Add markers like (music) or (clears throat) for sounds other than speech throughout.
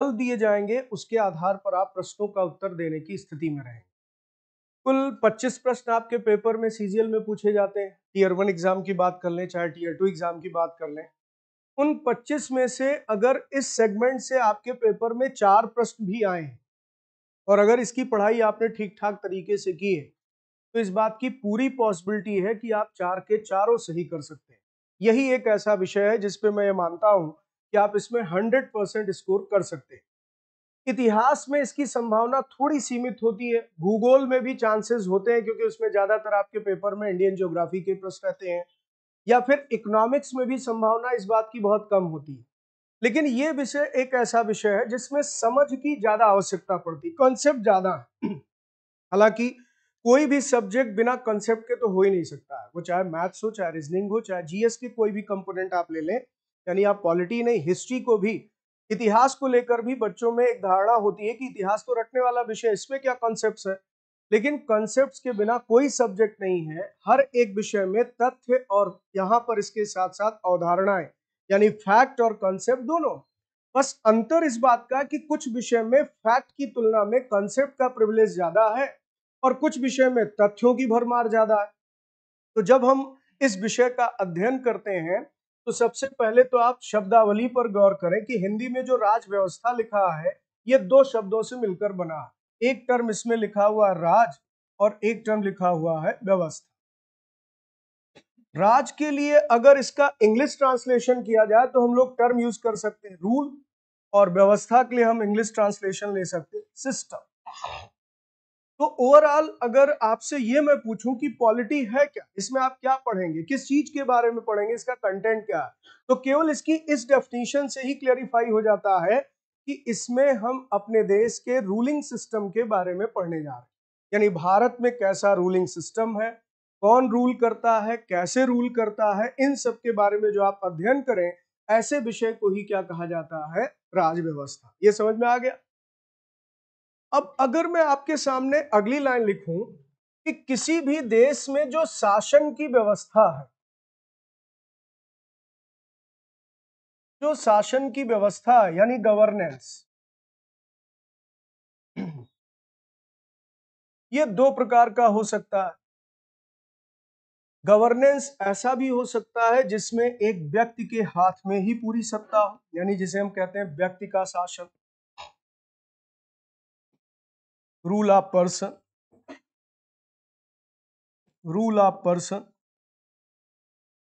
कल दिए जाएंगे उसके आधार पर आप प्रश्नों का उत्तर देने की स्थिति में रहेंगे कुल 25 प्रश्न आपके पेपर में सीजीएल में पूछे जाते हैं टीयर वन एग्जाम की बात कर लें चाहे टीयर टू एग्जाम की बात कर लें उन 25 में से अगर इस सेगमेंट से आपके पेपर में चार प्रश्न भी आए और अगर इसकी पढ़ाई आपने ठीक ठाक तरीके से की है तो इस बात की पूरी पॉसिबिलिटी है कि आप चार के चारों सही कर सकते हैं यही एक ऐसा विषय है जिसपे मैं ये मानता हूँ कि आप इसमें 100 परसेंट स्कोर कर सकते हैं इतिहास में इसकी संभावना थोड़ी सीमित होती है भूगोल में भी चांसेस होते हैं क्योंकि उसमें ज़्यादातर आपके पेपर में इंडियन ज्योग्राफी के प्रश्न रहते हैं या फिर इकोनॉमिक्स में भी संभावना इस बात की बहुत कम होती है लेकिन ये विषय एक ऐसा विषय है जिसमें समझ की ज़्यादा आवश्यकता पड़ती कॉन्सेप्ट ज़्यादा हालांकि कोई भी सब्जेक्ट बिना कॉन्सेप्ट के तो हो ही नहीं सकता है वो चाहे मैथ्स हो चाहे रीजनिंग हो चाहे जीएस के कोई भी कंपोनेंट आप ले लें यानी आप पॉलिटी नहीं हिस्ट्री को भी इतिहास को लेकर भी बच्चों में एक धारणा होती है कि इतिहास तो रटने वाला विषय इसमें क्या कॉन्सेप्ट है लेकिन कॉन्सेप्ट के बिना कोई सब्जेक्ट नहीं है हर एक विषय में तथ्य और यहाँ पर इसके साथ साथ अवधारणाएं यानी फैक्ट और कॉन्सेप्ट दोनों बस अंतर इस बात का कि कुछ विषय में फैक्ट की तुलना में कॉन्सेप्ट का प्रिविलेज ज्यादा है और कुछ विषय में तथ्यों की भरमार ज्यादा है तो जब हम इस विषय का अध्ययन करते हैं तो सबसे पहले तो आप शब्दावली पर गौर करें कि हिंदी में जो राज व्यवस्था लिखा है ये दो शब्दों से मिलकर बना है एक टर्म इसमें लिखा हुआ राज और एक टर्म लिखा हुआ है व्यवस्था राज के लिए अगर इसका इंग्लिश ट्रांसलेशन किया जाए तो हम लोग टर्म यूज कर सकते हैं रूल और व्यवस्था के लिए हम इंग्लिश ट्रांसलेशन ले सकते हैं सिस्टम तो ओवरऑल अगर आपसे ये मैं पूछूं कि पॉलिटी है क्या इसमें आप क्या पढ़ेंगे किस चीज के बारे में पढ़ेंगे इसका कंटेंट क्या है तो केवल इसकी इस डेफिनेशन से ही क्लियरिफाई हो जाता है कि इसमें हम अपने देश के रूलिंग सिस्टम के बारे में पढ़ने जा रहे हैं यानी भारत में कैसा रूलिंग सिस्टम है कौन रूल करता है कैसे रूल करता है इन सब के बारे में जो आप अध्ययन करें ऐसे विषय को ही क्या कहा जाता है राजव्यवस्था ये समझ में आ गया अब अगर मैं आपके सामने अगली लाइन लिखूं कि किसी भी देश में जो शासन की व्यवस्था है जो शासन की व्यवस्था है यानी गवर्नेंस ये दो प्रकार का हो सकता है गवर्नेंस ऐसा भी हो सकता है जिसमें एक व्यक्ति के हाथ में ही पूरी सत्ता हो यानी जिसे हम कहते हैं व्यक्ति का शासन rule of person rule of person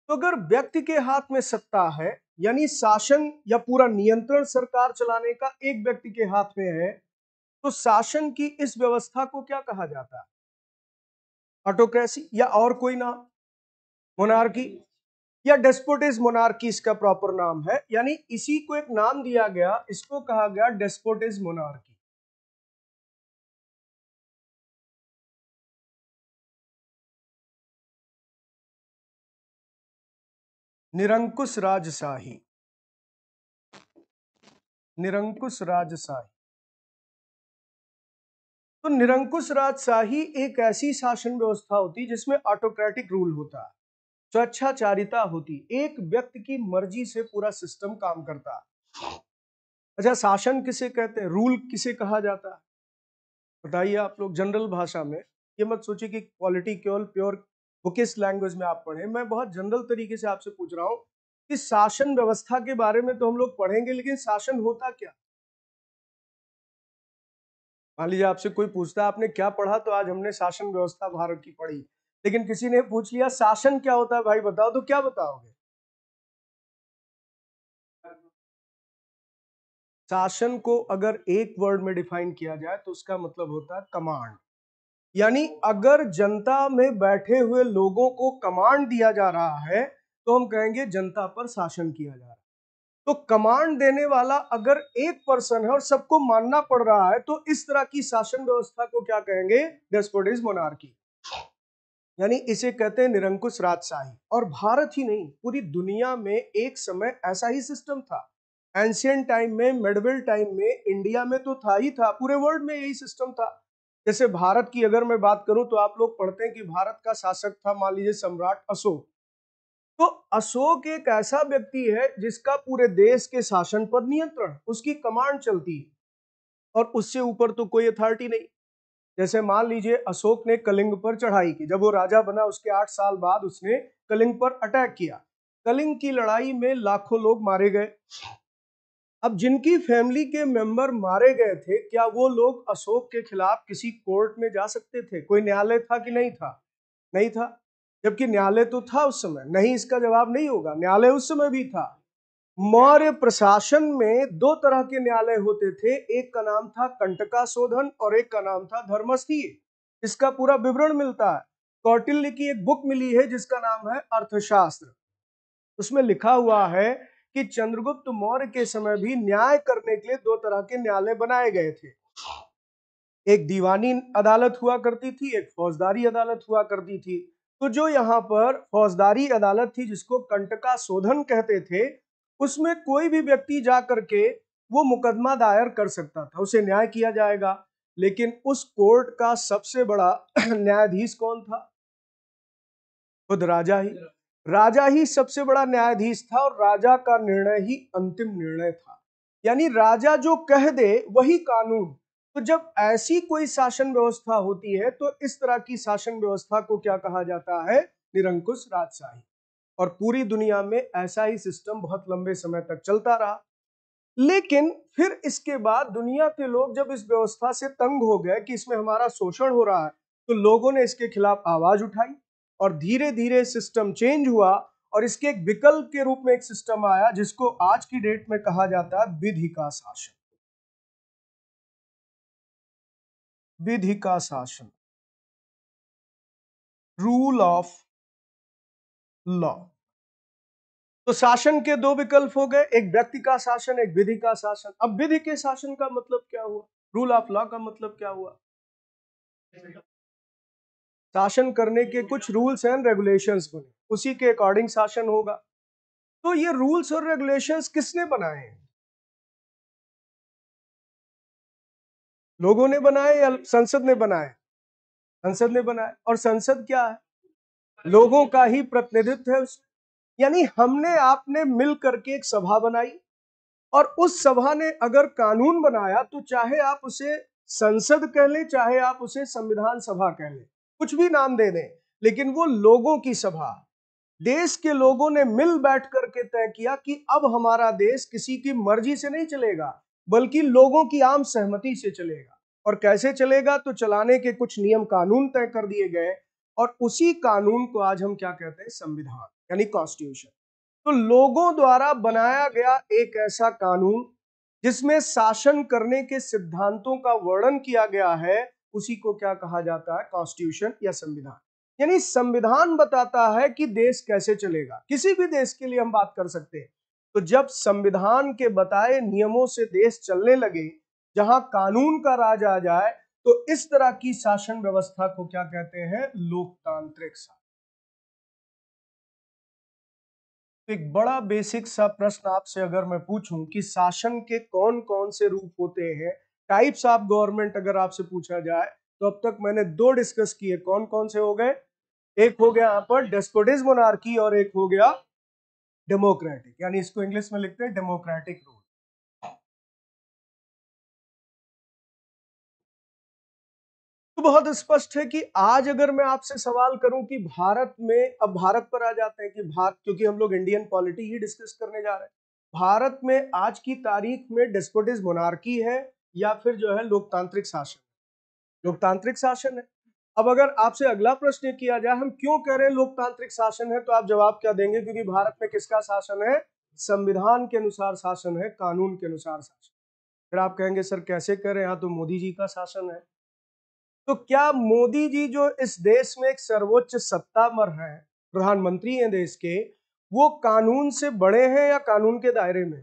तो अगर व्यक्ति के हाथ में सत्ता है यानी शासन या पूरा नियंत्रण सरकार चलाने का एक व्यक्ति के हाथ में है तो शासन की इस व्यवस्था को क्या कहा जाता है ऑटोक्रेसी या और कोई नाम मोनार्की या डेस्पोटिज मोनार्की इसका प्रॉपर नाम है यानी इसी को एक नाम दिया गया इसको कहा गया डेस्पोटिज मोनार्की निरंकुश राजशाही निरंकुश राजशाही तो निरंकुश राजशाही एक ऐसी शासन व्यवस्था होती जिसमें ऑटोक्रेटिक रूल होता स्वेच्छाचारिता होती एक व्यक्ति की मर्जी से पूरा सिस्टम काम करता अच्छा शासन किसे कहते हैं रूल किसे कहा जाता बताइए आप लोग जनरल भाषा में ये मत सोचिए कि क्वालिटी केवल प्योर वो किस लैंग्वेज में आप पढ़े मैं बहुत जनरल तरीके से आपसे पूछ रहा हूँ कि शासन व्यवस्था के बारे में तो हम लोग पढ़ेंगे लेकिन शासन होता क्या मान लीजिए आपसे कोई पूछता आपने क्या पढ़ा तो आज हमने शासन व्यवस्था भारत की पढ़ी लेकिन किसी ने पूछ लिया शासन क्या होता है भाई बताओ तो क्या बताओगे शासन को अगर एक वर्ड में डिफाइन किया जाए तो उसका मतलब होता है कमांड यानी अगर जनता में बैठे हुए लोगों को कमांड दिया जा रहा है तो हम कहेंगे जनता पर शासन किया जा रहा है तो कमांड देने वाला अगर एक पर्सन है और सबको मानना पड़ रहा है तो इस तरह की शासन व्यवस्था को क्या कहेंगे डेस्पोटिज मोनार्की यानी इसे कहते हैं निरंकुश राजशाही और भारत ही नहीं पूरी दुनिया में एक समय ऐसा ही सिस्टम था एंशियंट टाइम में मेडवेल टाइम में इंडिया में तो था ही था पूरे वर्ल्ड में यही सिस्टम था जैसे भारत की अगर मैं बात करूं तो आप लोग पढ़ते हैं कि भारत का शासक था मान लीजिए सम्राट अशोक तो अशोक एक ऐसा व्यक्ति है जिसका पूरे देश के शासन पर नियंत्रण उसकी कमांड चलती है और उससे ऊपर तो कोई अथॉरिटी नहीं जैसे मान लीजिए अशोक ने कलिंग पर चढ़ाई की जब वो राजा बना उसके आठ साल बाद उसने कलिंग पर अटैक किया कलिंग की लड़ाई में लाखों लोग मारे गए अब जिनकी फैमिली के मेंबर मारे गए थे क्या वो लोग अशोक के खिलाफ किसी कोर्ट में जा सकते थे कोई न्यायालय था कि नहीं था नहीं था जबकि न्यायालय तो था उस समय नहीं इसका जवाब नहीं होगा न्यायालय उस समय भी था मौर्य प्रशासन में दो तरह के न्यायालय होते थे एक का नाम था कंटका शोधन और एक का नाम था धर्मस्थीय इसका पूरा विवरण मिलता है कौटिल्य की एक बुक मिली है जिसका नाम है अर्थशास्त्र उसमें लिखा हुआ है कि चंद्रगुप्त मौर्य के समय भी न्याय करने के लिए दो तरह के न्यायालय बनाए गए थे एक दीवानी अदालत हुआ करती थी एक फौजदारी अदालत हुआ करती थी तो जो यहाँ पर फौजदारी अदालत थी जिसको कंटका शोधन कहते थे उसमें कोई भी व्यक्ति जा करके वो मुकदमा दायर कर सकता था उसे न्याय किया जाएगा लेकिन उस कोर्ट का सबसे बड़ा (clears throat) न्यायाधीश कौन था खुद राजा ही राजा ही सबसे बड़ा न्यायाधीश था और राजा का निर्णय ही अंतिम निर्णय था यानी राजा जो कह दे वही कानून तो जब ऐसी कोई शासन व्यवस्था होती है तो इस तरह की शासन व्यवस्था को क्या कहा जाता है निरंकुश राजशाही और पूरी दुनिया में ऐसा ही सिस्टम बहुत लंबे समय तक चलता रहा लेकिन फिर इसके बाद दुनिया के लोग जब इस व्यवस्था से तंग हो गए कि इसमें हमारा शोषण हो रहा है तो लोगों ने इसके खिलाफ आवाज उठाई और धीरे धीरे सिस्टम चेंज हुआ और इसके एक विकल्प के रूप में एक सिस्टम आया जिसको आज की डेट में कहा जाता है विधि का शासन विधि का शासन रूल ऑफ लॉ तो शासन के दो विकल्प हो गए एक व्यक्ति का शासन एक विधि का शासन अब विधि के शासन का मतलब क्या हुआ रूल ऑफ लॉ का मतलब क्या हुआ शासन करने के कुछ रूल्स एंड रेगुलेशंस बने उसी के अकॉर्डिंग शासन होगा तो ये रूल्स और रेगुलेशंस किसने बनाए हैं लोगों ने बनाए या संसद ने बनाए संसद ने बनाए और संसद क्या है लोगों का ही प्रतिनिधित्व है उसमें यानी हमने आपने मिल करके एक सभा बनाई और उस सभा ने अगर कानून बनाया तो चाहे आप उसे संसद कह लें चाहे आप उसे संविधान सभा कह लें कुछ भी नाम दे दें लेकिन वो लोगों की सभा देश के लोगों ने मिल बैठ करके तय किया कि अब हमारा देश किसी की मर्जी से नहीं चलेगा बल्कि लोगों की आम सहमति से चलेगा और कैसे चलेगा तो चलाने के कुछ नियम कानून तय कर दिए गए और उसी कानून को आज हम क्या कहते हैं संविधान यानी कॉन्स्टिट्यूशन तो लोगों द्वारा बनाया गया एक ऐसा कानून जिसमें शासन करने के सिद्धांतों का वर्णन किया गया है उसी को क्या कहा जाता है कॉन्स्टिट्यूशन या संविधान यानी संविधान बताता है कि देश कैसे चलेगा किसी भी देश के लिए हम बात कर सकते हैं तो जब संविधान के बताए नियमों से देश चलने लगे जहां कानून का राज आ जाए तो इस तरह की शासन व्यवस्था को क्या कहते हैं लोकतांत्रिक शासन तो एक बड़ा बेसिक सा प्रश्न आपसे अगर मैं पूछूं कि शासन के कौन कौन से रूप होते हैं टाइप्स ऑफ गवर्नमेंट अगर आपसे पूछा जाए तो अब तक मैंने दो डिस्कस किए कौन कौन से हो गए एक हो गया यहाँ पर डेस्कोटिज मोनार्की और एक हो गया डेमोक्रेटिक यानी इसको इंग्लिश में लिखते हैं डेमोक्रेटिक रूल तो बहुत स्पष्ट है कि आज अगर मैं आपसे सवाल करूं कि भारत में अब भारत पर आ जाते हैं कि भारत क्योंकि हम लोग इंडियन पॉलिटी ही डिस्कस करने जा रहे हैं भारत में आज की तारीख में डेस्कोटिज मोनार्की है या फिर जो है लोकतांत्रिक शासन लोकतांत्रिक शासन है अब अगर आपसे अगला प्रश्न किया जाए हम क्यों कह रहे हैं लोकतांत्रिक शासन है तो आप जवाब क्या देंगे क्योंकि भारत में किसका शासन है संविधान के अनुसार शासन है कानून के अनुसार शासन फिर आप कहेंगे सर कैसे करें हैं हाँ, तो मोदी जी का शासन है तो क्या मोदी जी जो इस देश में एक सर्वोच्च सत्तामर है प्रधानमंत्री हैं देश के वो कानून से बड़े हैं या कानून के दायरे में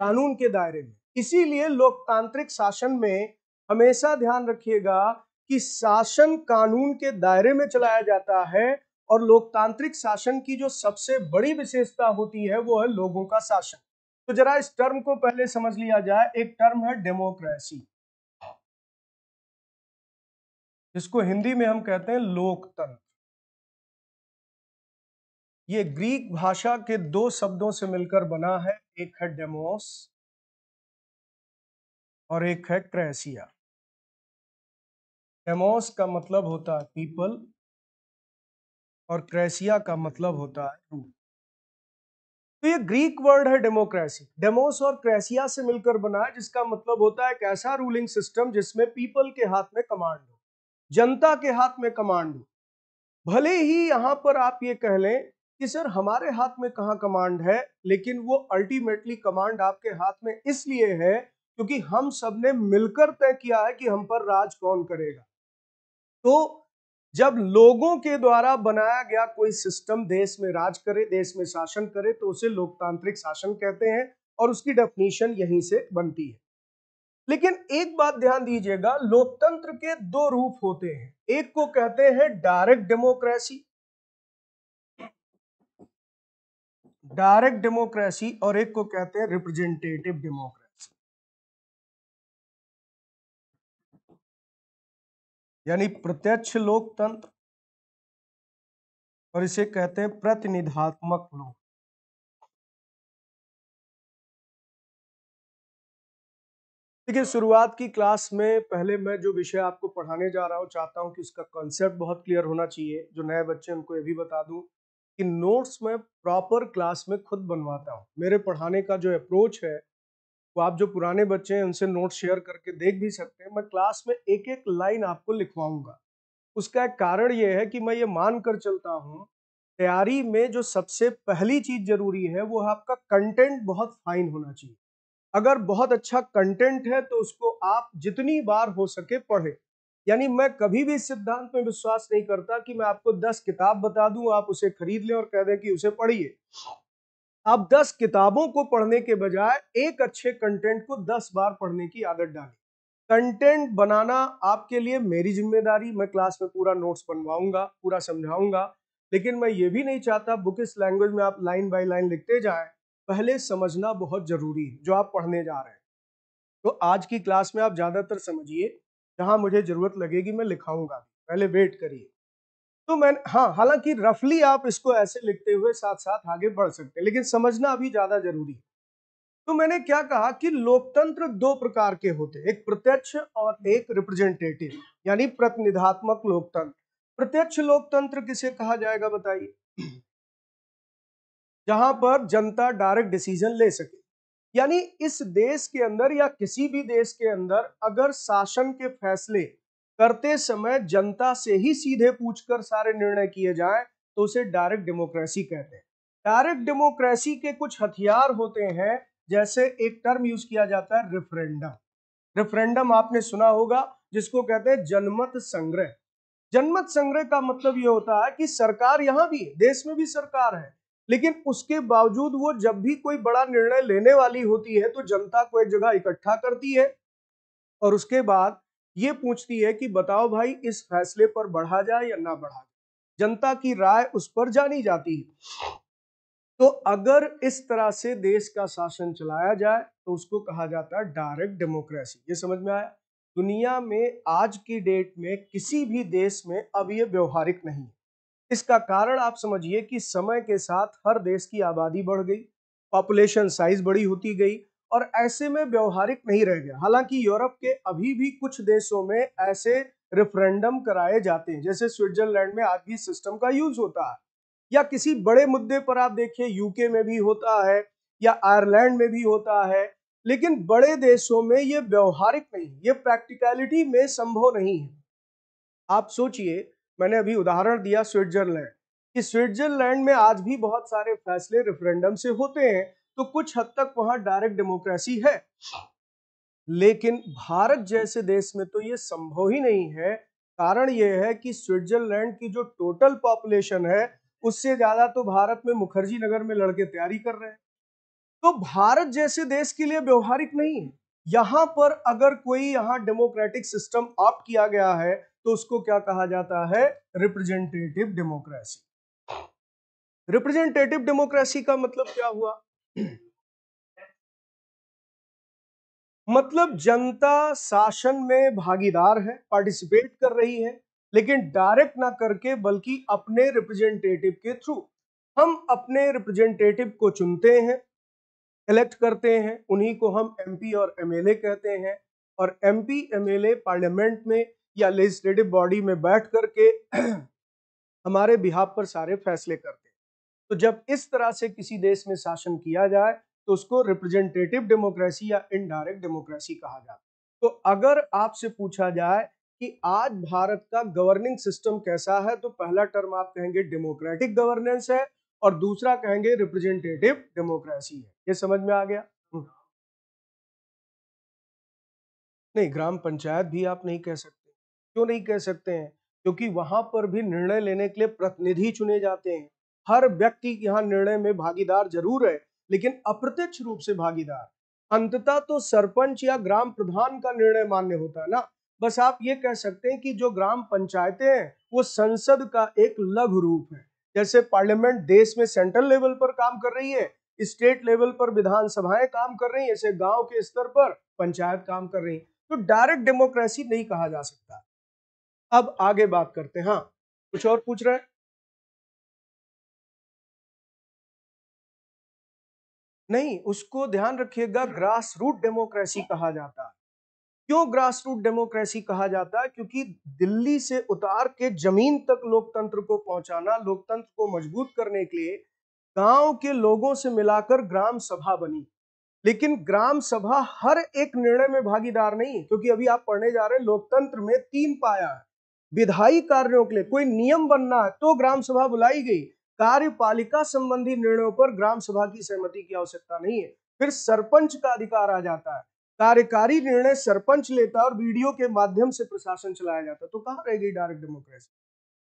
कानून के दायरे में इसीलिए लोकतांत्रिक शासन में हमेशा ध्यान रखिएगा कि शासन कानून के दायरे में चलाया जाता है और लोकतांत्रिक शासन की जो सबसे बड़ी विशेषता होती है वो है लोगों का शासन तो जरा इस टर्म को पहले समझ लिया जाए एक टर्म है डेमोक्रेसी जिसको हिंदी में हम कहते हैं लोकतंत्र ये ग्रीक भाषा के दो शब्दों से मिलकर बना है एक है डेमोस और एक है क्रेसिया डेमोस का मतलब होता है पीपल और क्रेसिया का मतलब होता है रूल तो ये ग्रीक वर्ड है डेमोक्रेसी डेमोस और क्रेसिया से मिलकर बना है जिसका मतलब होता है एक ऐसा रूलिंग सिस्टम जिसमें पीपल के हाथ में कमांड हो जनता के हाथ में कमांड हो भले ही यहां पर आप ये कह लें कि सर हमारे हाथ में कहा कमांड है लेकिन वो अल्टीमेटली कमांड आपके हाथ में इसलिए है क्योंकि हम सब ने मिलकर तय किया है कि हम पर राज कौन करेगा तो जब लोगों के द्वारा बनाया गया कोई सिस्टम देश में राज करे देश में शासन करे तो उसे लोकतांत्रिक शासन कहते हैं और उसकी डेफिनेशन यहीं से बनती है लेकिन एक बात ध्यान दीजिएगा लोकतंत्र के दो रूप होते हैं एक को कहते हैं डायरेक्ट डेमोक्रेसी डायरेक्ट डेमोक्रेसी और एक को कहते हैं रिप्रेजेंटेटिव डेमोक्रेसी यानी प्रत्यक्ष लोकतंत्र और इसे कहते हैं प्रतिनिधात्मक लोक देखिए शुरुआत की क्लास में पहले मैं जो विषय आपको पढ़ाने जा रहा हूं चाहता हूं कि इसका कॉन्सेप्ट बहुत क्लियर होना चाहिए जो नए बच्चे उनको ये भी बता दूं कि नोट्स मैं प्रॉपर क्लास में खुद बनवाता हूं मेरे पढ़ाने का जो अप्रोच है तो आप जो पुराने बच्चे हैं उनसे नोट शेयर करके देख भी सकते हैं मैं क्लास में एक एक लाइन आपको लिखवाऊंगा उसका एक कारण यह है कि मैं ये मान कर चलता हूँ तैयारी में जो सबसे पहली चीज़ ज़रूरी है वो आपका कंटेंट बहुत फाइन होना चाहिए अगर बहुत अच्छा कंटेंट है तो उसको आप जितनी बार हो सके पढ़े यानी मैं कभी भी इस सिद्धांत में विश्वास नहीं करता कि मैं आपको दस किताब बता दूं आप उसे खरीद लें और कह दें कि उसे पढ़िए आप 10 किताबों को पढ़ने के बजाय एक अच्छे कंटेंट को 10 बार पढ़ने की आदत डालें कंटेंट बनाना आपके लिए मेरी जिम्मेदारी मैं क्लास में पूरा नोट्स बनवाऊंगा पूरा समझाऊंगा लेकिन मैं ये भी नहीं चाहता बुक इस लैंग्वेज में आप लाइन बाय लाइन लिखते जाएं पहले समझना बहुत जरूरी है जो आप पढ़ने जा रहे हैं तो आज की क्लास में आप ज़्यादातर समझिए जहाँ मुझे ज़रूरत लगेगी मैं लिखाऊंगा पहले वेट करिए तो मैं हाँ हालांकि रफली आप इसको ऐसे लिखते हुए साथ साथ आगे बढ़ सकते हैं लेकिन समझना अभी ज़्यादा जरूरी है तो मैंने क्या कहा कि लोकतंत्र दो प्रकार के होते हैं एक प्रत्यक्ष और एक रिप्रेजेंटेटिव यानी प्रतिनिधात्मक लोकतंत्र प्रत्यक्ष लोकतंत्र किसे कहा जाएगा बताइए जहां पर जनता डायरेक्ट डिसीजन ले सके यानी इस देश के अंदर या किसी भी देश के अंदर अगर शासन के फैसले करते समय जनता से ही सीधे पूछकर सारे निर्णय किए जाएं तो उसे डायरेक्ट डेमोक्रेसी कहते हैं डायरेक्ट डेमोक्रेसी के कुछ हथियार होते हैं जैसे एक टर्म यूज किया जाता है रेफरेंडम रेफरेंडम आपने सुना होगा जिसको कहते हैं जनमत संग्रह जनमत संग्रह का मतलब यह होता है कि सरकार यहां भी देश में भी सरकार है लेकिन उसके बावजूद वो जब भी कोई बड़ा निर्णय लेने वाली होती है तो जनता को एक जगह इकट्ठा करती है और उसके बाद ये पूछती है कि बताओ भाई इस फैसले पर बढ़ा जाए या ना बढ़ा जाए जनता की राय उस पर जानी जाती है तो अगर इस तरह से देश का शासन चलाया जाए तो उसको कहा जाता है डायरेक्ट डेमोक्रेसी ये समझ में आया दुनिया में आज की डेट में किसी भी देश में अब ये व्यवहारिक नहीं है इसका कारण आप समझिए कि समय के साथ हर देश की आबादी बढ़ गई पॉपुलेशन साइज बड़ी होती गई और ऐसे में व्यवहारिक नहीं रह गया हालांकि यूरोप के अभी भी कुछ देशों में ऐसे रेफरेंडम कराए जाते हैं जैसे स्विट्जरलैंड में आज भी सिस्टम का यूज होता है या किसी बड़े मुद्दे पर आप देखिए यूके में भी होता है या आयरलैंड में भी होता है लेकिन बड़े देशों में ये व्यवहारिक नहीं ये प्रैक्टिकलिटी में संभव नहीं है आप सोचिए मैंने अभी उदाहरण दिया स्विट्जरलैंड कि स्विट्जरलैंड में आज भी बहुत सारे फैसले रेफरेंडम से होते हैं तो कुछ हद तक वहां डायरेक्ट डेमोक्रेसी है लेकिन भारत जैसे देश में तो ये संभव ही नहीं है कारण यह है कि स्विट्जरलैंड की जो टोटल पॉपुलेशन है उससे ज्यादा तो भारत में मुखर्जी नगर में लड़के तैयारी कर रहे हैं तो भारत जैसे देश के लिए व्यवहारिक नहीं है यहां पर अगर कोई यहां डेमोक्रेटिक सिस्टम ऑप्ट किया गया है तो उसको क्या कहा जाता है रिप्रेजेंटेटिव डेमोक्रेसी रिप्रेजेंटेटिव डेमोक्रेसी का मतलब क्या हुआ मतलब जनता शासन में भागीदार है पार्टिसिपेट कर रही है लेकिन डायरेक्ट ना करके बल्कि अपने रिप्रेजेंटेटिव के थ्रू हम अपने रिप्रेजेंटेटिव को चुनते हैं इलेक्ट करते हैं उन्हीं को हम एमपी और एमएलए कहते हैं और एमपी एमएलए पार्लियामेंट में या लेजिस्लेटिव बॉडी में बैठ करके (clears throat) हमारे बिहार पर सारे फैसले करते हैं तो जब इस तरह से किसी देश में शासन किया जाए तो उसको रिप्रेजेंटेटिव डेमोक्रेसी या इनडायरेक्ट डेमोक्रेसी कहा जाता है तो अगर आपसे पूछा जाए कि आज भारत का गवर्निंग सिस्टम कैसा है तो पहला टर्म आप कहेंगे डेमोक्रेटिक गवर्नेंस है और दूसरा कहेंगे रिप्रेजेंटेटिव डेमोक्रेसी है ये समझ में आ गया हम्म। नहीं ग्राम पंचायत भी आप नहीं कह सकते क्यों नहीं कह सकते हैं क्योंकि वहां पर भी निर्णय लेने के लिए प्रतिनिधि चुने जाते हैं हर व्यक्ति यहाँ निर्णय में भागीदार जरूर है लेकिन अप्रत्यक्ष रूप से भागीदार अंततः तो सरपंच या ग्राम प्रधान का निर्णय मान्य होता है ना बस आप ये कह सकते हैं कि जो ग्राम पंचायतें हैं वो संसद का एक लघु रूप है जैसे पार्लियामेंट देश में सेंट्रल लेवल पर काम कर रही है स्टेट लेवल पर विधानसभाएं काम कर रही है जैसे गांव के स्तर पर पंचायत काम कर रही है तो डायरेक्ट डेमोक्रेसी नहीं कहा जा सकता अब आगे बात करते हैं हाँ कुछ और पूछ रहे हैं नहीं उसको ध्यान रखिएगा ग्रास रूट डेमोक्रेसी कहा जाता है क्यों ग्रास रूट डेमोक्रेसी कहा जाता है क्योंकि दिल्ली से उतार के जमीन तक लोकतंत्र को पहुंचाना लोकतंत्र को मजबूत करने के लिए गांव के लोगों से मिलाकर ग्राम सभा बनी लेकिन ग्राम सभा हर एक निर्णय में भागीदार नहीं क्योंकि अभी आप पढ़ने जा रहे हैं लोकतंत्र में तीन पाया है विधायी कार्यों के लिए कोई नियम बनना है तो ग्राम सभा बुलाई गई कार्यपालिका संबंधी निर्णयों पर ग्राम सभा की सहमति की आवश्यकता नहीं है फिर सरपंच का अधिकार आ जाता है कार्यकारी निर्णय सरपंच लेता है और वीडियो के माध्यम से प्रशासन चलाया जाता है तो कहाँ रहेगी डायरेक्ट डेमोक्रेसी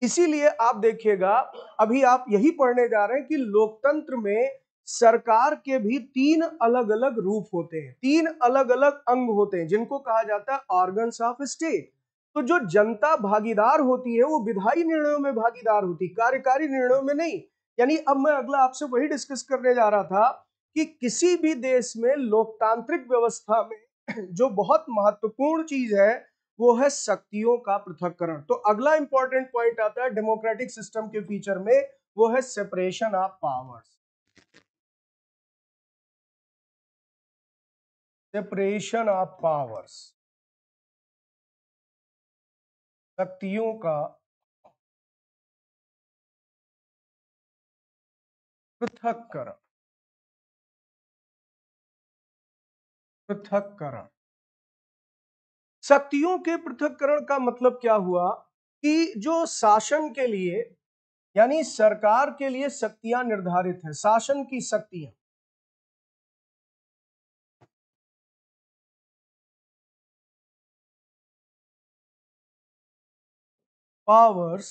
इसीलिए आप देखिएगा अभी आप यही पढ़ने जा रहे हैं कि लोकतंत्र में सरकार के भी तीन अलग अलग रूप होते हैं तीन अलग अलग अंग होते हैं जिनको कहा जाता है ऑर्गन्स ऑफ स्टेट तो जो जनता भागीदार होती है वो विधायी निर्णयों में भागीदार होती कार्यकारी निर्णयों में नहीं यानी अब मैं अगला आपसे वही डिस्कस करने जा रहा था कि किसी भी देश में लोकतांत्रिक व्यवस्था में (clears throat) जो बहुत महत्वपूर्ण चीज है वो है शक्तियों का पृथककरण तो अगला इंपॉर्टेंट पॉइंट आता है डेमोक्रेटिक सिस्टम के फीचर में वो है separation of powers separation of powers शक्तियों का पृथककरण पृथककरण शक्तियों के पृथककरण का मतलब क्या हुआ कि जो शासन के लिए यानी सरकार के लिए शक्तियां निर्धारित है शासन की शक्तियां powers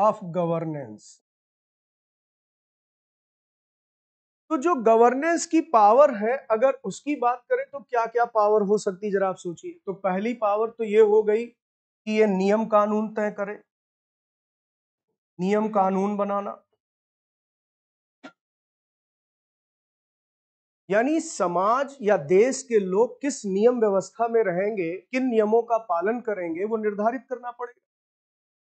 ऑफ गवर्नेंस तो जो गवर्नेंस की पावर है अगर उसकी बात करें तो क्या क्या पावर हो सकती है जरा आप सोचिए तो पहली पावर तो ये हो गई कि ये नियम कानून तय करे नियम कानून बनाना यानी समाज या देश के लोग किस नियम व्यवस्था में रहेंगे किन नियमों का पालन करेंगे वो निर्धारित करना पड़ेगा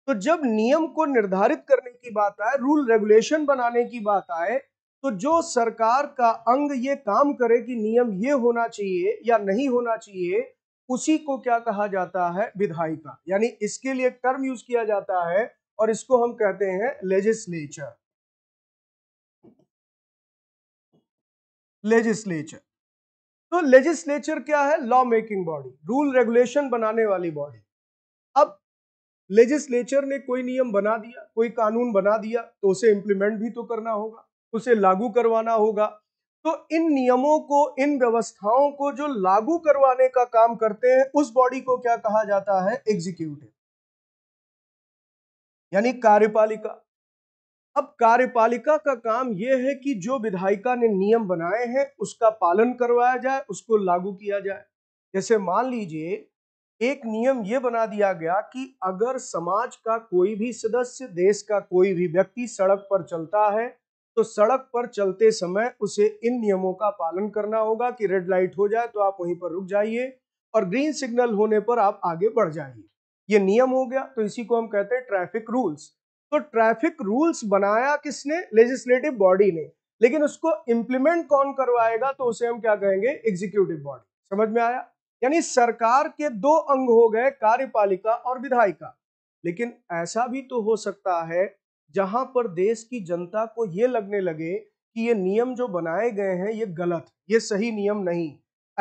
तो जब नियम को निर्धारित करने की बात आए रूल रेगुलेशन बनाने की बात आए तो जो सरकार का अंग ये काम करे कि नियम ये होना चाहिए या नहीं होना चाहिए उसी को क्या कहा जाता है विधायिका यानी इसके लिए टर्म यूज किया जाता है और इसको हम कहते हैं लेजिस्लेचर लेजिस्लेचर तो लेजिस्लेचर क्या है law making body rule regulation बनाने वाली बॉडी अब लेजिस्लेचर ने कोई नियम बना दिया कोई कानून बना दिया तो उसे इम्प्लीमेंट भी तो करना होगा उसे लागू करवाना होगा तो इन नियमों को इन व्यवस्थाओं को जो लागू करवाने का काम करते हैं उस बॉडी को क्या कहा जाता है एग्जीक्यूटिव यानी कार्यपालिका अब कार्यपालिका का काम यह है कि जो विधायिका ने नियम बनाए हैं उसका पालन करवाया जाए उसको लागू किया जाए जैसे मान लीजिए एक नियम यह बना दिया गया कि अगर समाज का कोई भी सदस्य देश का कोई भी व्यक्ति सड़क पर चलता है तो सड़क पर चलते समय उसे इन नियमों का पालन करना होगा कि रेड लाइट हो जाए तो आप वहीं पर रुक जाइए और ग्रीन सिग्नल होने पर आप आगे बढ़ जाइए ये नियम हो गया तो इसी को हम कहते हैं ट्रैफिक रूल्स तो ट्रैफिक रूल्स बनाया किसने लेजिस्लेटिव बॉडी ने लेकिन उसको इम्प्लीमेंट कौन करवाएगा तो उसे हम क्या कहेंगे एग्जीक्यूटिव बॉडी समझ में आया यानी सरकार के दो अंग हो गए कार्यपालिका और विधायिका लेकिन ऐसा भी तो हो सकता है जहां पर देश की जनता को ये लगने लगे कि ये नियम जो बनाए गए हैं ये गलत ये सही नियम नहीं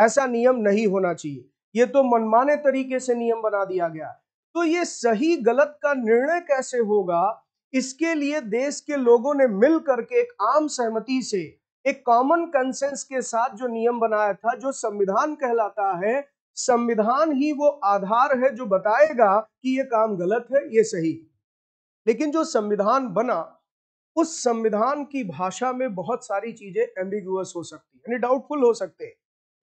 ऐसा नियम नहीं होना चाहिए ये तो मनमाने तरीके से नियम बना दिया गया तो ये सही गलत का निर्णय कैसे होगा इसके लिए देश के लोगों ने मिल करके एक आम सहमति से एक कॉमन कंसेंस के साथ जो नियम बनाया था जो संविधान कहलाता है संविधान ही वो आधार है जो बताएगा कि ये काम गलत है ये सही लेकिन जो संविधान बना उस संविधान की भाषा में बहुत सारी चीजें एम्बिगुअस हो सकती यानी डाउटफुल हो सकते हैं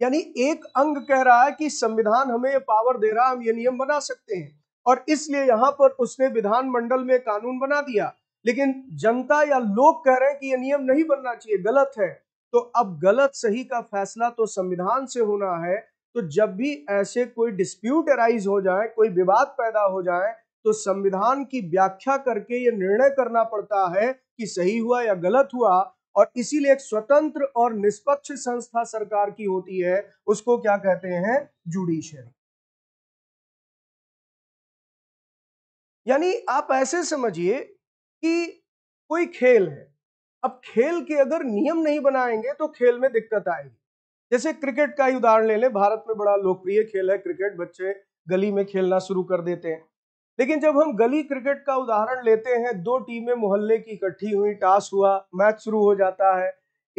यानी एक अंग कह रहा है कि संविधान हमें ये पावर दे रहा है हम ये नियम बना सकते हैं और इसलिए यहां पर उसने विधानमंडल में कानून बना दिया लेकिन जनता या लोग कह रहे हैं कि यह नियम नहीं बनना चाहिए गलत है तो अब गलत सही का फैसला तो संविधान से होना है तो जब भी ऐसे कोई डिस्प्यूट अराइज हो जाए कोई विवाद पैदा हो जाए तो संविधान की व्याख्या करके ये निर्णय करना पड़ता है कि सही हुआ या गलत हुआ और इसीलिए एक स्वतंत्र और निष्पक्ष संस्था सरकार की होती है उसको क्या कहते हैं जुडिशरी यानी आप ऐसे समझिए कि कोई खेल है अब खेल के अगर नियम नहीं बनाएंगे तो खेल में दिक्कत आएगी जैसे क्रिकेट का ही उदाहरण ले लें भारत में बड़ा लोकप्रिय खेल है क्रिकेट बच्चे गली में खेलना शुरू कर देते हैं लेकिन जब हम गली क्रिकेट का उदाहरण लेते हैं दो टीमें मोहल्ले की इकट्ठी हुई टॉस हुआ मैच शुरू हो जाता है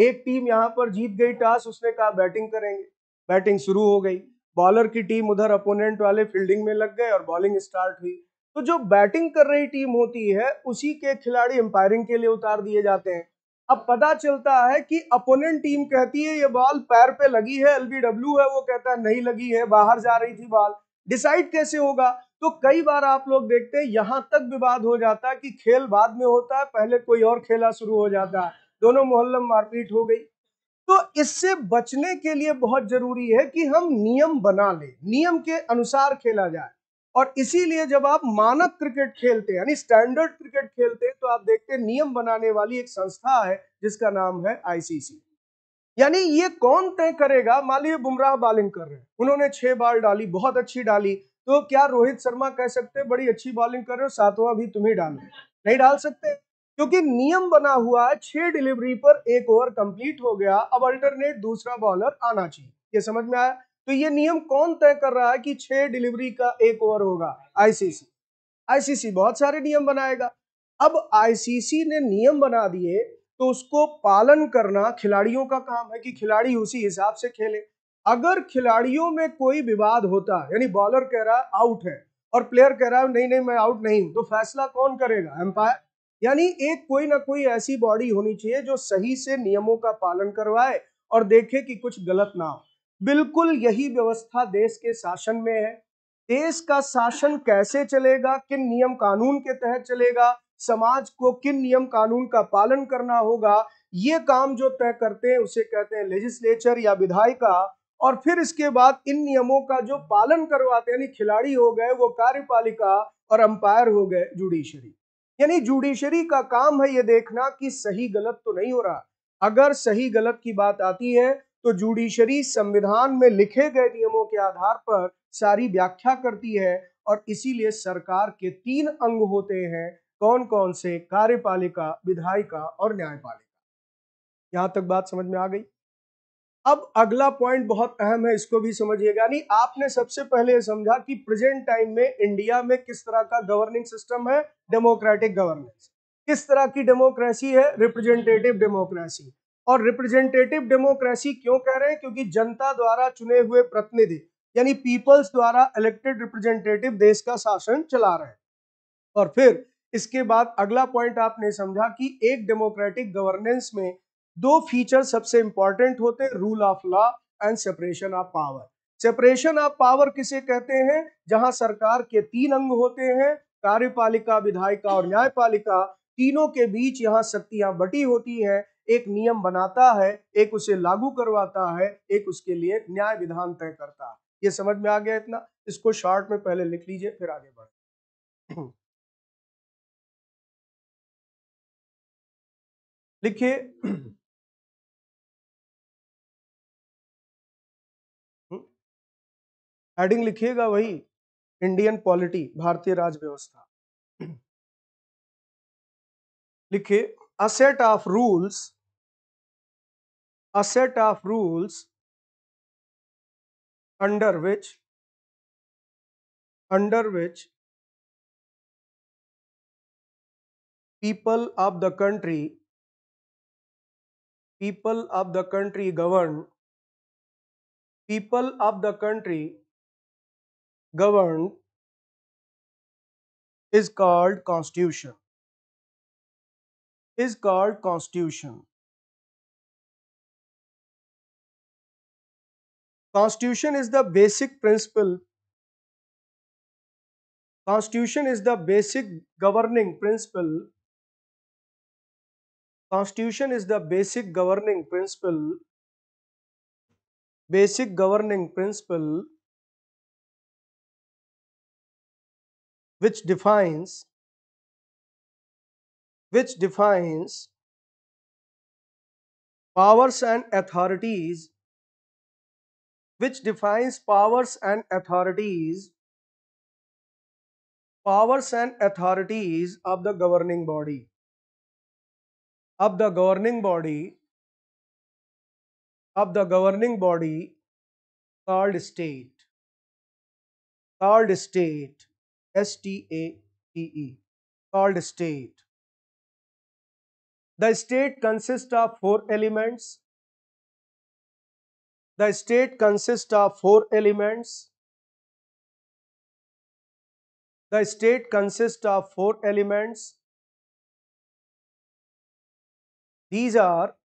एक टीम यहाँ पर जीत गई टॉस उसने कहा बैटिंग करेंगे बैटिंग शुरू हो गई बॉलर की टीम उधर अपोनेंट वाले फील्डिंग में लग गए और बॉलिंग स्टार्ट हुई तो जो बैटिंग कर रही टीम होती है उसी के खिलाड़ी एम्पायरिंग के लिए उतार दिए जाते हैं अब पता चलता है कि अपोनेंट टीम कहती है ये बॉल पैर पे लगी है एलबीडब्ल्यू है वो कहता है नहीं लगी है बाहर जा रही थी बॉल डिसाइड कैसे होगा तो कई बार आप लोग देखते हैं यहाँ तक विवाद हो जाता है कि खेल बाद में होता है पहले कोई और खेला शुरू हो जाता है दोनों मोहल्लम मारपीट हो गई तो इससे बचने के लिए बहुत जरूरी है कि हम नियम बना ले नियम के अनुसार खेला जाए और इसीलिए जब आप मानक क्रिकेट खेलते हैं यानी स्टैंडर्ड क्रिकेट खेलते हैं तो आप देखते हैं नियम बनाने वाली एक संस्था है जिसका नाम है आईसीसी यानी ये कौन तय करेगा मान लीजिए बुमराह बॉलिंग कर रहे हैं उन्होंने छह बॉल डाली बहुत अच्छी डाली तो क्या रोहित शर्मा कह सकते हैं बड़ी अच्छी बॉलिंग कर रहे हो सातवां भी तुम्हें डालो नहीं डाल सकते क्योंकि नियम बना हुआ है छह डिलीवरी पर एक ओवर कंप्लीट हो गया अब अल्टरनेट दूसरा बॉलर आना चाहिए ये समझ में आया तो ये नियम कौन तय कर रहा है कि छह डिलीवरी का एक ओवर होगा आईसीसी आईसीसी बहुत सारे नियम बनाएगा अब आईसीसी ने नियम बना दिए तो उसको पालन करना खिलाड़ियों का काम है कि खिलाड़ी उसी हिसाब से खेले अगर खिलाड़ियों में कोई विवाद होता यानी बॉलर कह रहा है आउट है और प्लेयर कह रहा है नहीं नहीं मैं आउट नहीं हूं तो फैसला कौन करेगा एम्पायर यानी एक कोई ना कोई ऐसी बॉडी होनी चाहिए जो सही से नियमों का पालन करवाए और देखे कि कुछ गलत ना हो बिल्कुल यही व्यवस्था देश के शासन में है देश का शासन कैसे चलेगा किन नियम कानून के तहत चलेगा समाज को किन नियम कानून का पालन करना होगा ये काम जो तय करते हैं उसे कहते हैं लेजिस्लेचर या विधायिका और फिर इसके बाद इन नियमों का जो पालन करवाते यानी खिलाड़ी हो गए वो कार्यपालिका और अंपायर हो गए जुडिशरी यानी जुडिशरी का काम है ये देखना कि सही गलत तो नहीं हो रहा अगर सही गलत की बात आती है तो जुडिशरी संविधान में लिखे गए नियमों के आधार पर सारी व्याख्या करती है और इसीलिए सरकार के तीन अंग होते हैं कौन कौन से कार्यपालिका विधायिका और न्यायपालिका यहां तक बात समझ में आ गई अब अगला पॉइंट बहुत अहम है इसको भी समझिएगा नहीं आपने सबसे पहले समझा कि प्रेजेंट टाइम में इंडिया में किस तरह का गवर्निंग सिस्टम है डेमोक्रेटिक गवर्नेंस किस तरह की डेमोक्रेसी है रिप्रेजेंटेटिव डेमोक्रेसी और रिप्रेजेंटेटिव डेमोक्रेसी क्यों कह रहे हैं क्योंकि जनता द्वारा चुने हुए प्रतिनिधि यानी पीपल्स द्वारा इलेक्टेड रिप्रेजेंटेटिव देश का शासन चला रहे हैं और फिर इसके बाद अगला पॉइंट आपने समझा कि एक डेमोक्रेटिक गवर्नेंस में दो फीचर सबसे इंपॉर्टेंट होते हैं rule of law and separation of power separation of power किसे कहते हैं जहां सरकार के तीन अंग होते हैं कार्यपालिका विधायिका और न्यायपालिका तीनों के बीच यहाँ शक्तियां बटी होती हैं एक नियम बनाता है एक उसे लागू करवाता है एक उसके लिए न्याय विधान तय करता है ये समझ में आ गया इतना इसको शॉर्ट में पहले लिख लीजिए फिर आगे बढ़े लिखिए हेडिंग लिखिएगा वही इंडियन पॉलिटी भारतीय राज्य व्यवस्था लिखिए a set of rules a set of rules under which under which people of the country people of the country govern people of the country governed is called constitution is called constitution Constitution is the basic principle. Constitution is the basic governing principle. Constitution is the basic governing principle. Basic governing principle which defines which defines powers and authorities which defines powers and authorities powers and authorities of the governing body of the governing body of the governing body called state called state s t a t e called state the state consists of four elements the state consists of four elements. The state consists of four elements. These are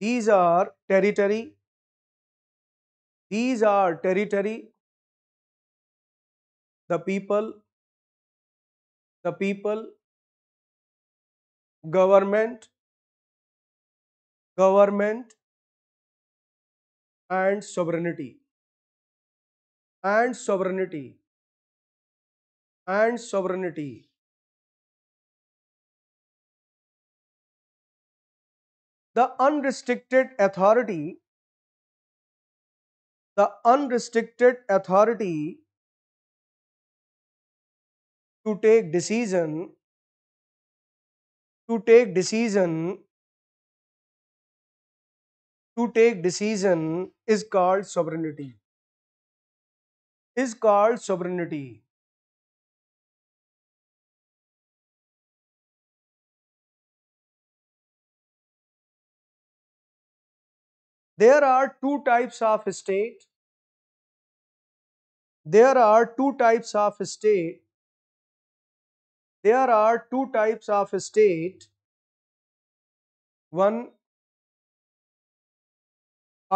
these are territory, these are territory, the people, the people, government, government, and sovereignty and sovereignty and sovereignty the unrestricted authority the unrestricted authority to take decision to take decision to take decision is called sovereignty is called sovereignty there are two types of state there are two types of state there are two types of state one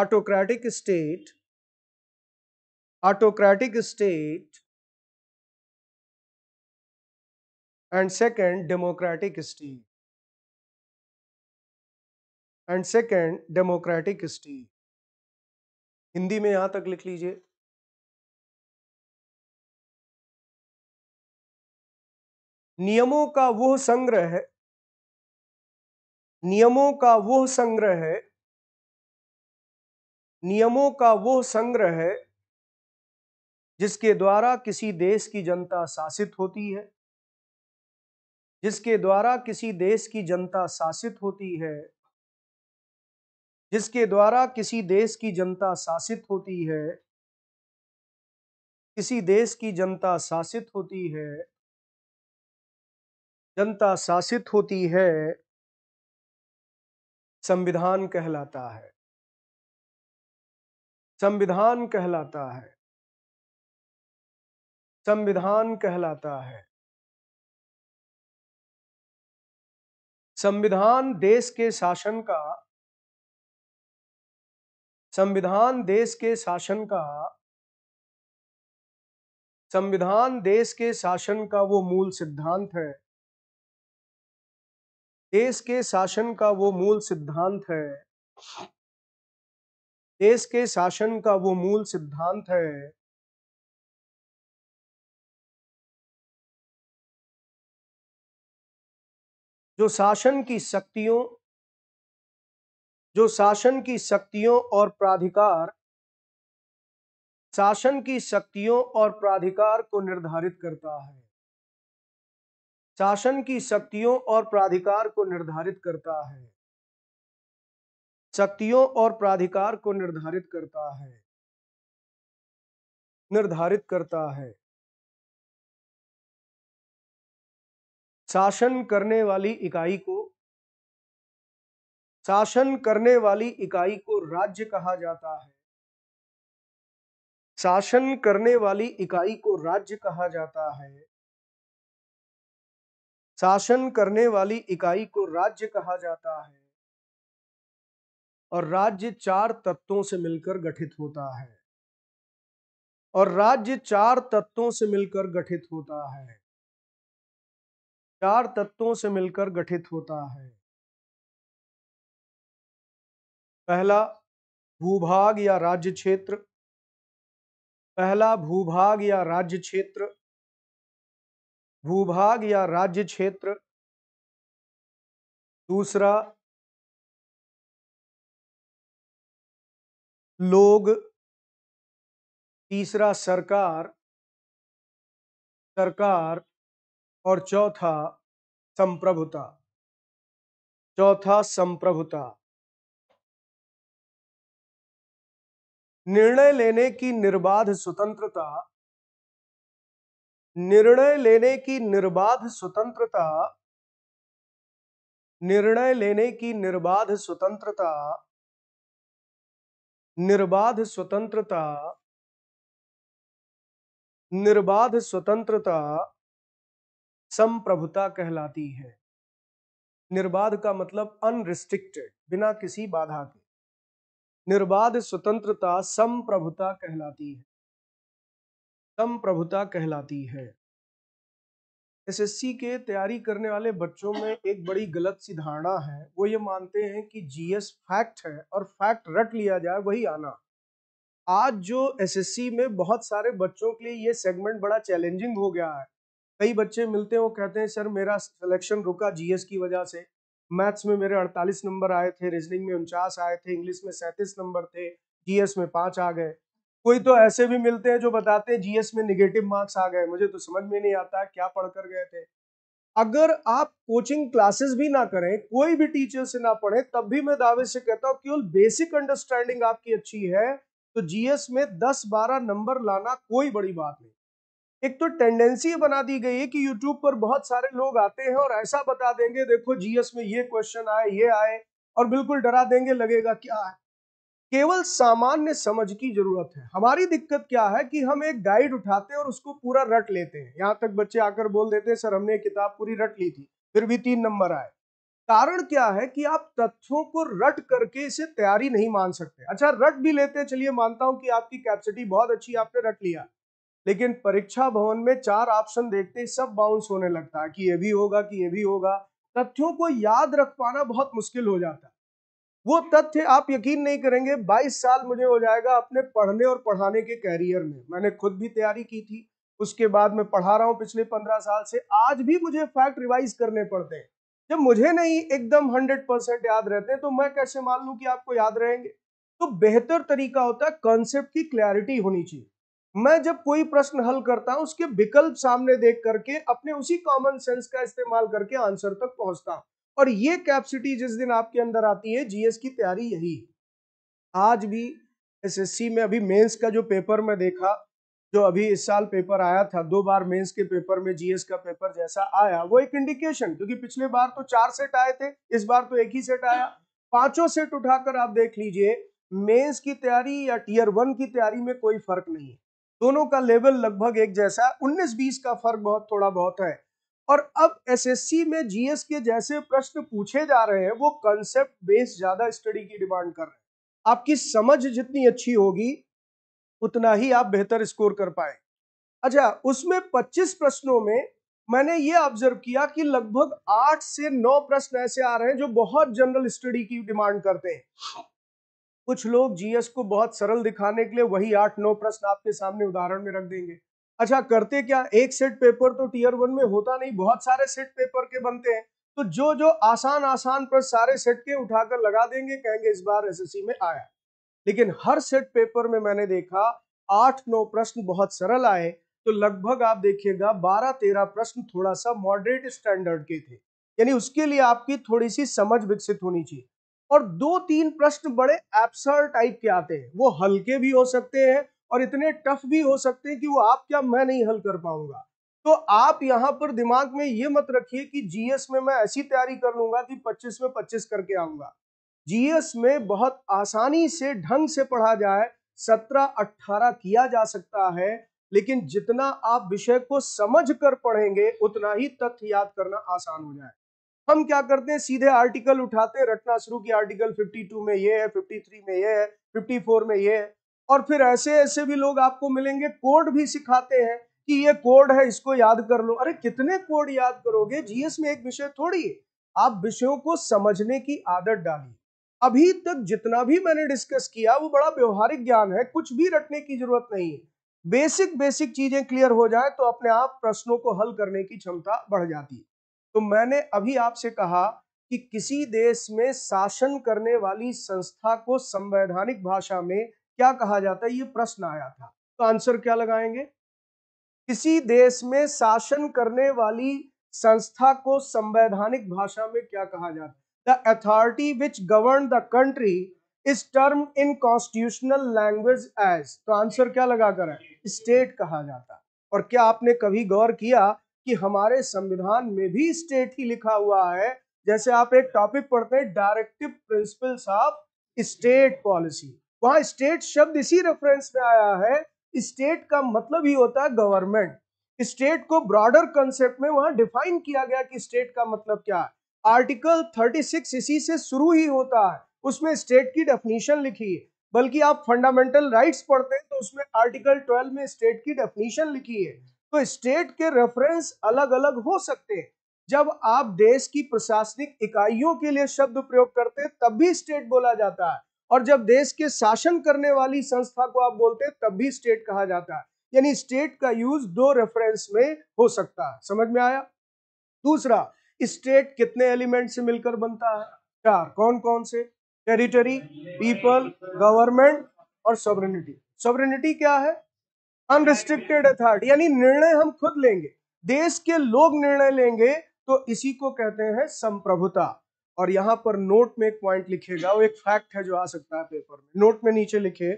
autocratic state autocratic state and second democratic state and second democratic state Hindi में यहां तक लिख लीजिए नियमों का वह संग्रह है नियमों का वह संग्रह है नियमों का वो संग्रह है जिसके द्वारा किसी देश की जनता शासित होती है जिसके द्वारा किसी देश की जनता शासित होती है जिसके द्वारा किसी देश की जनता शासित होती है किसी देश की जनता शासित होती है जनता शासित होती है संविधान कहलाता है संविधान कहलाता है संविधान कहलाता है संविधान देश के शासन का संविधान देश के शासन का संविधान देश के शासन का वो मूल सिद्धांत है देश के शासन का वो मूल सिद्धांत है देश के शासन का वो मूल सिद्धांत है जो शासन की शक्तियों जो शासन की शक्तियों और प्राधिकार शासन की शक्तियों और प्राधिकार को निर्धारित करता है शासन की शक्तियों और प्राधिकार को निर्धारित करता है शक्तियों और प्राधिकार को निर्धारित करता है निर्धारित करता है शासन करने वाली इकाई को शासन करने वाली इकाई को राज्य कहा जाता है शासन करने वाली इकाई को राज्य कहा जाता है शासन करने वाली इकाई को राज्य कहा जाता है और राज्य चार तत्वों से मिलकर गठित होता है और राज्य चार तत्वों से मिलकर गठित होता है चार तत्वों से मिलकर गठित होता है पहला भूभाग या राज्य क्षेत्र पहला भूभाग या राज्य क्षेत्र भूभाग या राज्य क्षेत्र दूसरा लोग तीसरा सरकार सरकार और चौथा संप्रभुता चौथा संप्रभुता निर्णय लेने की निर्बाध स्वतंत्रता निर्णय लेने की निर्बाध स्वतंत्रता निर्णय लेने की निर्बाध स्वतंत्रता निर्बाध स्वतंत्रता निर्बाध स्वतंत्रता संप्रभुता कहलाती है निर्बाध का मतलब अनरिस्ट्रिक्टेड बिना किसी बाधा के निर्बाध स्वतंत्रता संप्रभुता कहलाती है संप्रभुता कहलाती है एसएससी के तैयारी करने वाले बच्चों में एक बड़ी गलत सी धारणा है वो ये मानते हैं कि जीएस फैक्ट है और फैक्ट रट लिया जाए वही आना आज जो एसएससी में बहुत सारे बच्चों के लिए ये सेगमेंट बड़ा चैलेंजिंग हो गया है कई बच्चे मिलते हैं वो कहते हैं सर मेरा सिलेक्शन रुका जीएस की वजह से मैथ्स में मेरे 48 नंबर आए थे रीजनिंग में उनचास आए थे इंग्लिश में सैंतीस नंबर थे जीएस में पाँच आ गए कोई तो ऐसे भी मिलते हैं जो बताते हैं जीएस में निगेटिव मार्क्स आ गए मुझे तो समझ में नहीं आता क्या पढ़ कर गए थे अगर आप कोचिंग क्लासेस भी ना करें कोई भी टीचर से ना पढ़े तब भी मैं दावे से कहता हूँ केवल बेसिक अंडरस्टैंडिंग आपकी अच्छी है तो जीएस में 10-12 नंबर लाना कोई बड़ी बात नहीं एक तो टेंडेंसी बना दी गई है कि यूट्यूब पर बहुत सारे लोग आते हैं और ऐसा बता देंगे देखो जीएस में ये क्वेश्चन आए ये आए और बिल्कुल डरा देंगे लगेगा क्या है केवल सामान्य समझ की जरूरत है हमारी दिक्कत क्या है कि हम एक गाइड उठाते हैं और उसको पूरा रट लेते हैं यहाँ तक बच्चे आकर बोल देते हैं सर हमने किताब पूरी रट ली थी फिर भी तीन नंबर आए कारण क्या है कि आप तथ्यों को रट करके इसे तैयारी नहीं मान सकते अच्छा रट भी लेते हैं चलिए मानता हूं कि आपकी कैपेसिटी बहुत अच्छी आपने रट लिया लेकिन परीक्षा भवन में चार ऑप्शन देखते ही सब बाउंस होने लगता है कि ये भी होगा कि ये भी होगा तथ्यों को याद रख पाना बहुत मुश्किल हो जाता है वो तथ्य आप यकीन नहीं करेंगे 22 साल मुझे हो जाएगा अपने पढ़ने और पढ़ाने के कैरियर में मैंने खुद भी तैयारी की थी उसके बाद मैं पढ़ा रहा हूँ पिछले 15 साल से आज भी मुझे फैक्ट रिवाइज करने पड़ते हैं जब मुझे नहीं एकदम 100 परसेंट याद रहते हैं तो मैं कैसे मान लू कि आपको याद रहेंगे तो बेहतर तरीका होता है कॉन्सेप्ट की क्लैरिटी होनी चाहिए मैं जब कोई प्रश्न हल करता हूं उसके विकल्प सामने देख करके अपने उसी कॉमन सेंस का इस्तेमाल करके आंसर तक पहुंचता हूं और ये कैपेसिटी जिस दिन आपके अंदर आती है जीएस की तैयारी यही आज भी एसएससी में अभी मेंस का जो पेपर में देखा जो अभी इस साल पेपर आया था दो बार मेंस के पेपर में जीएस का पेपर जैसा आया वो एक इंडिकेशन क्योंकि पिछले बार तो चार सेट आए थे इस बार तो एक ही सेट आया पांचों सेट उठाकर आप देख लीजिए मेन्स की तैयारी या टीयर वन की तैयारी में कोई फर्क नहीं है दोनों का लेवल लगभग एक जैसा उन्नीस बीस का फर्क बहुत थोड़ा बहुत है और अब एसएससी में जीएस के जैसे प्रश्न पूछे जा रहे हैं वो कंसेप्ट बेस्ड ज्यादा स्टडी की डिमांड कर रहे हैं आपकी समझ जितनी अच्छी होगी उतना ही आप बेहतर स्कोर कर पाए अच्छा उसमें 25 प्रश्नों में मैंने ये ऑब्जर्व किया कि लगभग आठ से नौ प्रश्न ऐसे आ रहे हैं जो बहुत जनरल स्टडी की डिमांड करते हैं कुछ लोग जीएस को बहुत सरल दिखाने के लिए वही आठ नौ प्रश्न आपके सामने उदाहरण में रख देंगे अच्छा करते क्या एक सेट पेपर तो टीयर वन में होता नहीं बहुत सारे सेट पेपर के बनते हैं तो जो जो आसान आसान पर सारे सेट के उठाकर लगा देंगे कहेंगे इस बार एसएससी में आया लेकिन हर सेट पेपर में मैंने देखा आठ नौ प्रश्न बहुत सरल आए तो लगभग आप देखिएगा बारह तेरह प्रश्न थोड़ा सा मॉडरेट स्टैंडर्ड के थे यानी उसके लिए आपकी थोड़ी सी समझ विकसित होनी चाहिए और दो तीन प्रश्न बड़े एप्सर टाइप के आते हैं वो हल्के भी हो सकते हैं और इतने टफ भी हो सकते हैं कि वो आप क्या मैं नहीं हल कर पाऊंगा तो आप यहां पर दिमाग में ये मत रखिए कि जीएस में मैं ऐसी तैयारी कर लूंगा कि 25 में 25 करके आऊंगा जीएस में बहुत आसानी से ढंग से पढ़ा जाए 17-18 किया जा सकता है लेकिन जितना आप विषय को समझ कर पढ़ेंगे उतना ही तथ्य याद करना आसान हो जाए हम क्या करते हैं सीधे आर्टिकल उठाते रटना शुरू की आर्टिकल 52 में ये है 53 में ये है 54 में ये है और फिर ऐसे ऐसे भी लोग आपको मिलेंगे कोड भी सिखाते हैं कि ये कोड है इसको याद कर लो अरे कितने कोड याद करोगे जीएस में एक विषय थोड़ी है आप विषयों को समझने की आदत डालिए अभी तक जितना भी मैंने डिस्कस किया वो बड़ा व्यवहारिक ज्ञान है कुछ भी रटने की जरूरत नहीं है बेसिक बेसिक चीजें क्लियर हो जाए तो अपने आप प्रश्नों को हल करने की क्षमता बढ़ जाती है तो मैंने अभी आपसे कहा कि किसी देश में शासन करने वाली संस्था को संवैधानिक भाषा में क्या कहा जाता है ये प्रश्न आया था तो आंसर क्या लगाएंगे किसी देश में शासन करने वाली संस्था को संवैधानिक भाषा में क्या कहा जाता है the authority which govern the country is term in constitutional language as तो आंसर क्या लगा कर है स्टेट कहा जाता और क्या आपने कभी गौर किया कि हमारे संविधान में भी स्टेट ही लिखा हुआ है जैसे आप एक टॉपिक पढ़ते हैं directive principles of state policy वहां स्टेट शब्द इसी रेफरेंस में आया है स्टेट का मतलब ही होता है गवर्नमेंट स्टेट को ब्रॉडर कंसेप्ट में वहां डिफाइन किया गया कि स्टेट का मतलब क्या है आर्टिकल 36 इसी से शुरू ही होता है उसमें स्टेट की डेफिनेशन लिखी है बल्कि आप फंडामेंटल राइट्स पढ़ते हैं तो उसमें आर्टिकल 12 में स्टेट की डेफिनेशन लिखी है तो स्टेट के रेफरेंस अलग अलग हो सकते हैं जब आप देश की प्रशासनिक इकाइयों के लिए शब्द प्रयोग करते हैं तब भी स्टेट बोला जाता है और जब देश के शासन करने वाली संस्था को आप बोलते हैं तब भी स्टेट कहा जाता है यानी स्टेट का यूज दो रेफरेंस में हो सकता है समझ में आया दूसरा स्टेट कितने एलिमेंट से मिलकर बनता है चार कौन कौन से टेरिटरी पीपल गवर्नमेंट और सॉवरेनिटी सॉवरेनिटी क्या है अनरिस्ट्रिक्टेड अथॉरिटी यानी निर्णय हम खुद लेंगे देश के लोग निर्णय लेंगे तो इसी को कहते हैं संप्रभुता और यहाँ पर नोट में एक पॉइंट लिखेगा वो एक फैक्ट है जो आ सकता है पेपर में नोट में नीचे लिखे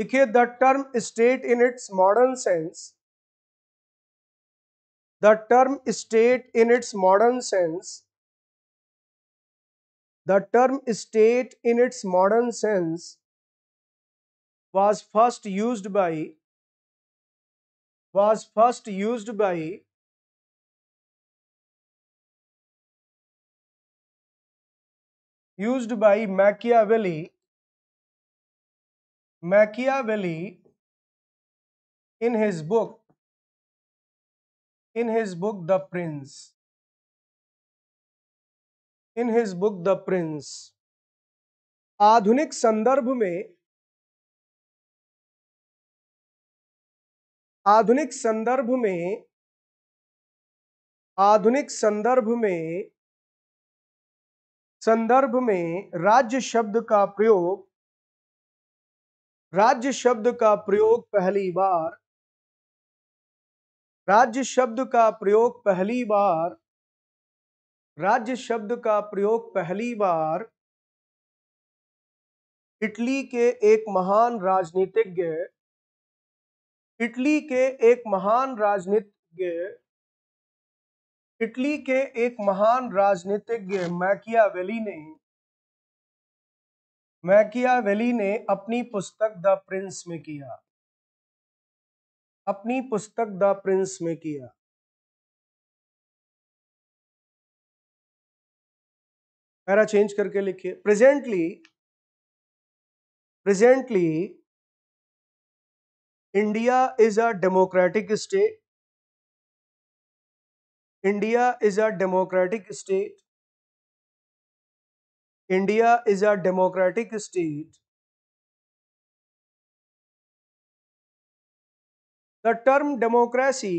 लिखे the term state in its modern sense the term state in its modern sense the term state in its modern sense was first use by was first use by used by Machiavelli Machiavelli in his book in his book The Prince in his book The Prince आधुनिक संदर्भ में आधुनिक संदर्भ में आधुनिक संदर्भ में संदर्भ में राज्य शब्द का प्रयोग राज्य शब्द का प्रयोग पहली बार राज्य शब्द का प्रयोग पहली बार राज्य शब्द का प्रयोग पहली बार इटली के एक महान राजनीतिज्ञ इटली के एक महान राजनीतिज्ञ इटली के एक महान राजनीतिज्ञ मैकियावेली ने मैकियावेली ने अपनी पुस्तक द प्रिंस में किया अपनी पुस्तक द प्रिंस में किया पैरा चेंज करके लिखिए presently presently India is a democratic state India is a democratic state. India is a democratic state. The term democracy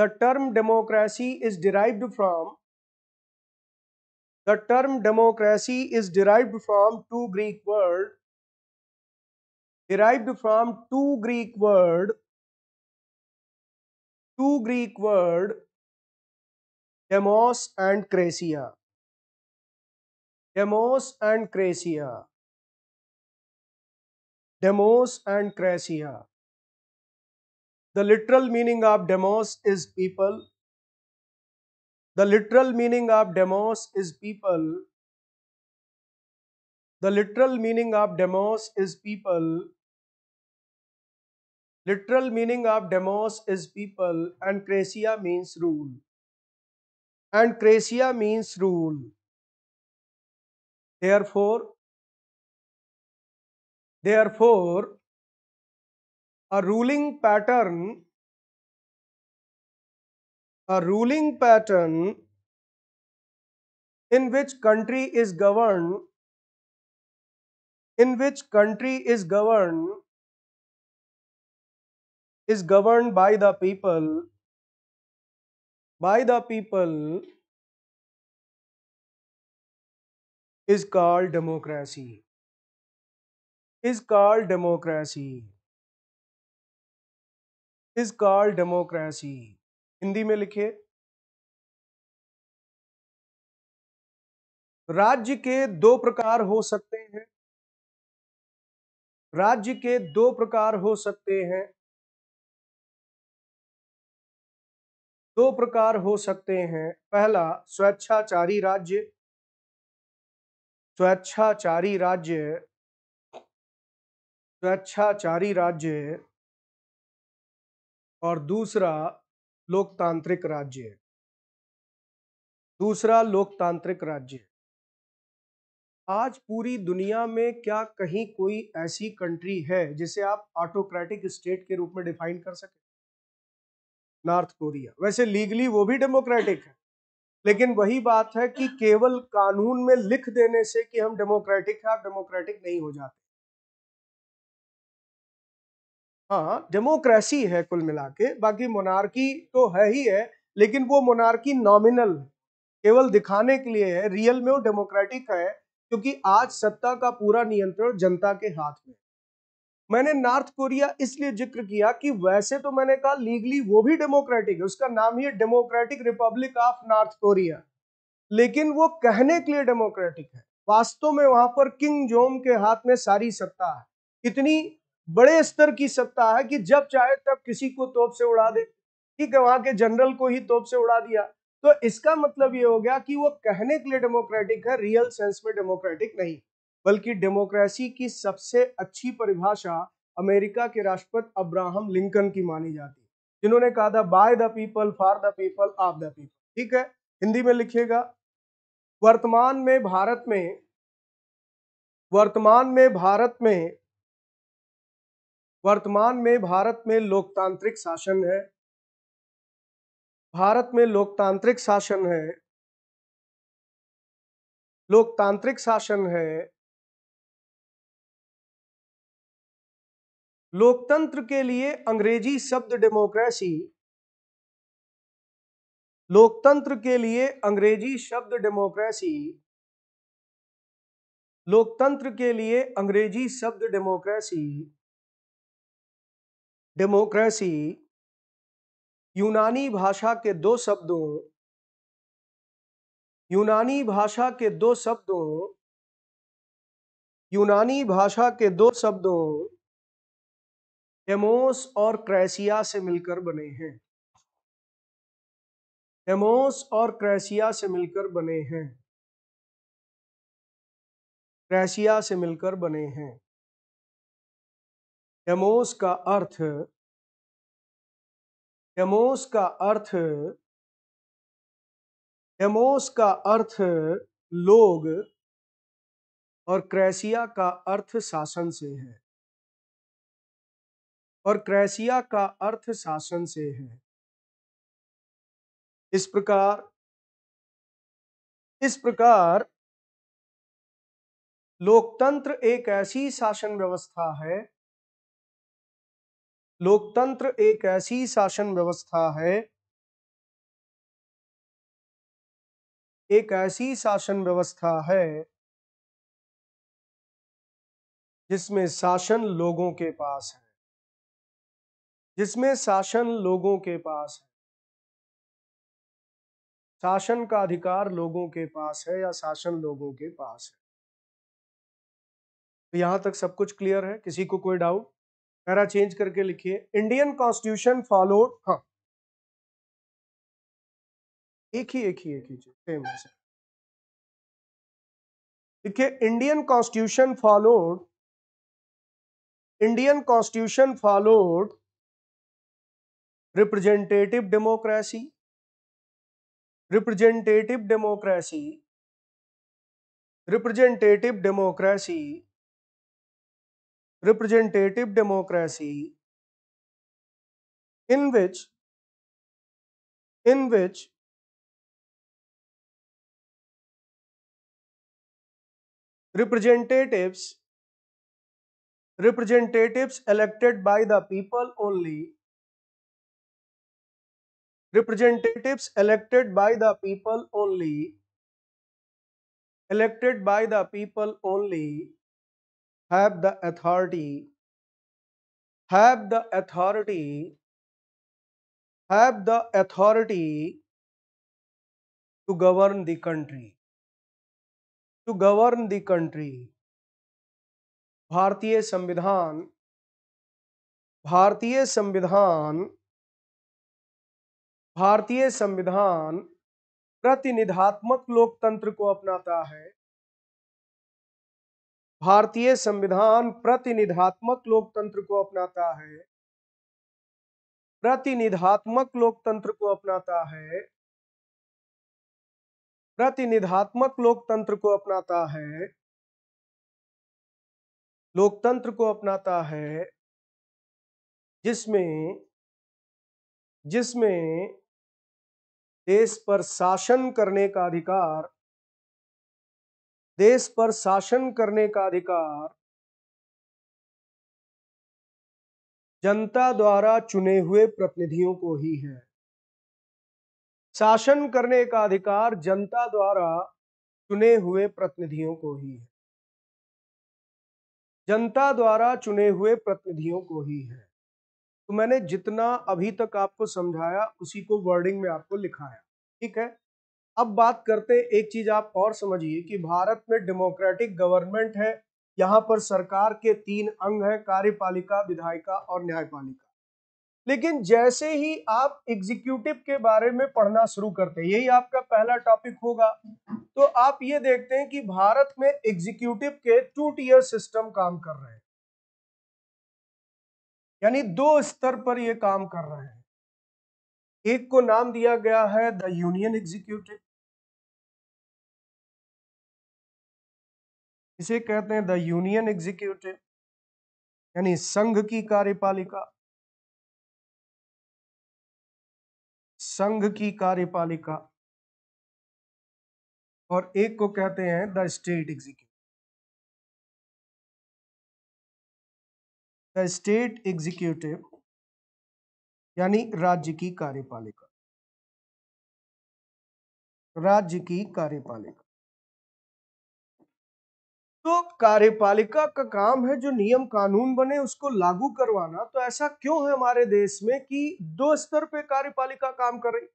the term democracy is derived from the term democracy is derived from two Greek words. derived from two Greek words two Greek word demos and krasia. Demos and krasia. Demos and krasia. The literal meaning of demos is people. The literal meaning of demos is people. The literal meaning of demos is people. Literal meaning of demos is people and krasia means rule. And krasia means rule. Therefore, therefore, a ruling pattern, a ruling pattern in which country is governed, in which country is governed is governed by the people by the people is called democracy is called democracy is called democracy hindi mein लिखिए राज्य के दो प्रकार हो सकते हैं राज्य के दो प्रकार हो सकते हैं दो प्रकार हो सकते हैं पहला स्वेच्छाचारी राज्य स्वेच्छाचारी राज्य स्वेच्छाचारी राज्य और दूसरा लोकतांत्रिक राज्य दूसरा लोकतांत्रिक राज्य आज पूरी दुनिया में क्या कहीं कोई ऐसी कंट्री है जिसे आप ऑटोक्रेटिक स्टेट के रूप में डिफाइन कर सकें नॉर्थ कोरिया वैसे लीगली वो भी डेमोक्रेटिक है लेकिन वही बात है कि केवल कानून में लिख देने से कि हम डेमोक्रेटिक हैं आप डेमोक्रेटिक नहीं हो जाते हाँ डेमोक्रेसी है कुल मिला के बाकी मोनार्की तो है ही है लेकिन वो मोनार्की नॉमिनल केवल दिखाने के लिए है रियल में वो डेमोक्रेटिक है क्योंकि आज सत्ता का पूरा नियंत्रण जनता के हाथ में मैंने नॉर्थ कोरिया इसलिए जिक्र किया कि वैसे तो मैंने कहा लीगली वो भी डेमोक्रेटिक है उसका नाम ही है democratic republic of North Korea लेकिन वो कहने के लिए डेमोक्रेटिक है वास्तव में वहां पर किंग जोम के हाथ में सारी सत्ता है इतनी बड़े स्तर की सत्ता है कि जब चाहे तब किसी को तोप से उड़ा दे ठीक है वहां के जनरल को ही तोप से उड़ा दिया तो इसका मतलब ये हो गया कि वो कहने के लिए डेमोक्रेटिक है रियल सेंस में डेमोक्रेटिक नहीं बल्कि डेमोक्रेसी की सबसे अच्छी परिभाषा अमेरिका के राष्ट्रपति अब्राहम लिंकन की मानी जाती है जिन्होंने कहा था by the people for the people of the people ठीक है हिंदी में लिखिएगा वर्तमान में भारत में वर्तमान में भारत में वर्तमान में भारत में लोकतांत्रिक शासन है भारत में लोकतांत्रिक शासन है लोकतांत्रिक शासन है लोकतंत्र के लिए अंग्रेजी शब्द डेमोक्रेसी लोकतंत्र के लिए अंग्रेजी शब्द डेमोक्रेसी लोकतंत्र के लिए अंग्रेजी शब्द डेमोक्रेसी डेमोक्रेसी यूनानी भाषा के दो शब्दों यूनानी भाषा के दो शब्दों यूनानी भाषा के दो शब्दों हेमोस और क्रैसिया से मिलकर बने हैं हेमोस और क्रैसिया से मिलकर बने हैं क्रैसिया से मिलकर बने हैं हेमोस का अर्थ हेमोस का अर्थ हेमोस का अर्थ लोग और क्रैसिया का अर्थ शासन से है और क्रैसिया का अर्थ शासन से है इस प्रकार इस प्रकार लोकतंत्र एक ऐसी शासन व्यवस्था है लोकतंत्र एक ऐसी शासन व्यवस्था है एक ऐसी शासन व्यवस्था है जिसमें शासन लोगों के पास है जिसमें शासन लोगों के पास है शासन का अधिकार लोगों के पास है या शासन लोगों के पास है तो यहां तक सब कुछ क्लियर है किसी को कोई डाउट पैरा चेंज करके लिखिए इंडियन कॉन्स्टिट्यूशन फॉलोड हाँ एक ही एक ही एक ही चीज सेम है देखिए Indian constitution followed Indian constitution followed representative democracy representative democracy representative democracy representative democracy in which in which representatives representatives elected by the people only representatives elected by the people only elected by the people only have the authority have the authority have the authority to govern the country to govern the country भारतीय Samvidhan. भारतीय Samvidhan. भारतीय संविधान प्रतिनिधात्मक लोकतंत्र को अपनाता है भारतीय संविधान प्रतिनिधात्मक लोकतंत्र को अपनाता है प्रतिनिधात्मक लोकतंत्र को अपनाता है प्रतिनिधात्मक लोकतंत्र को अपनाता है लोकतंत्र को अपनाता है जिसमें जिसमें देश पर शासन करने का अधिकार देश पर शासन करने का अधिकार जनता द्वारा चुने हुए प्रतिनिधियों को ही है शासन करने का अधिकार जनता द्वारा चुने हुए प्रतिनिधियों को ही है जनता द्वारा चुने हुए प्रतिनिधियों को ही है तो मैंने जितना अभी तक आपको समझाया उसी को वर्डिंग में आपको लिखाया ठीक है अब बात करते हैं एक चीज आप और समझिए कि भारत में डेमोक्रेटिक गवर्नमेंट है यहाँ पर सरकार के तीन अंग हैं कार्यपालिका विधायिका और न्यायपालिका लेकिन जैसे ही आप एग्जीक्यूटिव के बारे में पढ़ना शुरू करते हैं यही आपका पहला टॉपिक होगा तो आप ये देखते हैं कि भारत में एग्जीक्यूटिव के टू टीयर सिस्टम काम कर रहे हैं यानी दो स्तर पर यह काम कर रहे हैं एक को नाम दिया गया है द यूनियन एग्जीक्यूटिव इसे कहते हैं द यूनियन एग्जीक्यूटिव यानी संघ की कार्यपालिका संघ की कार्यपालिका और एक को कहते हैं the state executive the state executive यानी राज्य की कार्यपालिका राज्य की कार्यपालिका तो कार्यपालिका का काम है जो नियम कानून बने उसको लागू करवाना तो ऐसा क्यों है हमारे देश में कि दो स्तर पे कार्यपालिका काम कर रही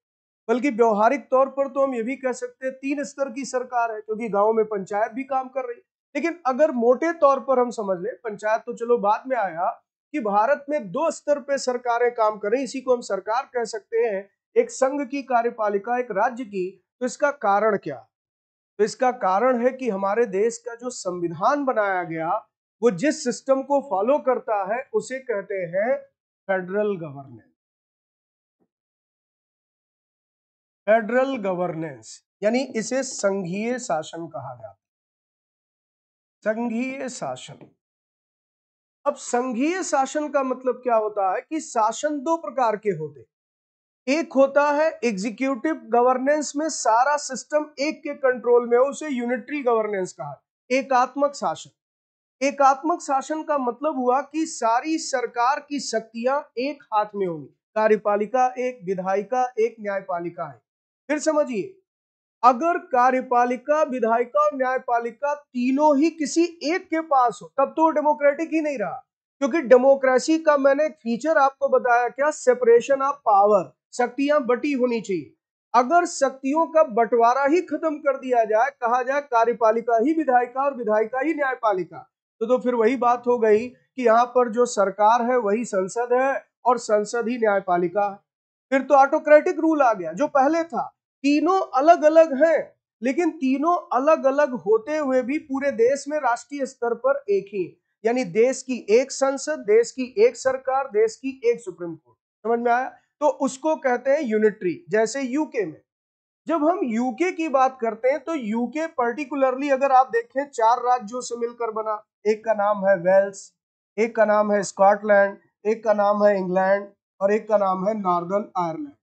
बल्कि व्यवहारिक तौर पर तो हम ये भी कह सकते हैं तीन स्तर की सरकार है क्योंकि गांव में पंचायत भी काम कर रही लेकिन अगर मोटे तौर पर हम समझ लें पंचायत तो चलो बाद में आया कि भारत में दो स्तर पर सरकारें काम करें इसी को हम सरकार कह सकते हैं एक संघ की कार्यपालिका एक राज्य की तो इसका कारण क्या तो इसका कारण है कि हमारे देश का जो संविधान बनाया गया वो जिस सिस्टम को फॉलो करता है उसे कहते हैं फेडरल गवर्नेंस फेडरल गवर्नेंस यानी इसे संघीय शासन कहा जाता है संघीय शासन अब संघीय शासन का मतलब क्या होता है कि शासन दो प्रकार के होते एक होता है एग्जीक्यूटिव गवर्नेंस में सारा सिस्टम एक के कंट्रोल में हो उसे यूनिटरी गवर्नेंस कहा एकात्मक शासन एकात्मक शासन का मतलब हुआ कि सारी सरकार की शक्तियां एक हाथ में होंगी कार्यपालिका एक विधायिका एक न्यायपालिका है फिर समझिए अगर कार्यपालिका विधायिका और न्यायपालिका तीनों ही किसी एक के पास हो तब तो वो डेमोक्रेटिक ही नहीं रहा क्योंकि डेमोक्रेसी का मैंने फीचर आपको बताया क्या सेपरेशन ऑफ पावर शक्तियां बटी होनी चाहिए अगर शक्तियों का बंटवारा ही खत्म कर दिया जाए कहा जाए कार्यपालिका ही विधायिका और विधायिका ही न्यायपालिका तो तो फिर वही बात हो गई कि यहाँ पर जो सरकार है वही संसद है और संसद ही न्यायपालिका फिर तो ऑटोक्रेटिक रूल आ गया जो पहले था तीनों अलग अलग हैं लेकिन तीनों अलग अलग होते हुए भी पूरे देश में राष्ट्रीय स्तर पर एक ही यानी देश की एक संसद देश की एक सरकार देश की एक सुप्रीम कोर्ट समझ में आया तो उसको कहते हैं यूनिटरी जैसे यूके में जब हम यूके की बात करते हैं तो यूके पर्टिकुलरली अगर आप देखें चार राज्यों से मिलकर बना एक का नाम है वेल्स एक का नाम है स्कॉटलैंड एक का नाम है इंग्लैंड और एक का नाम है नॉर्दर्न आयरलैंड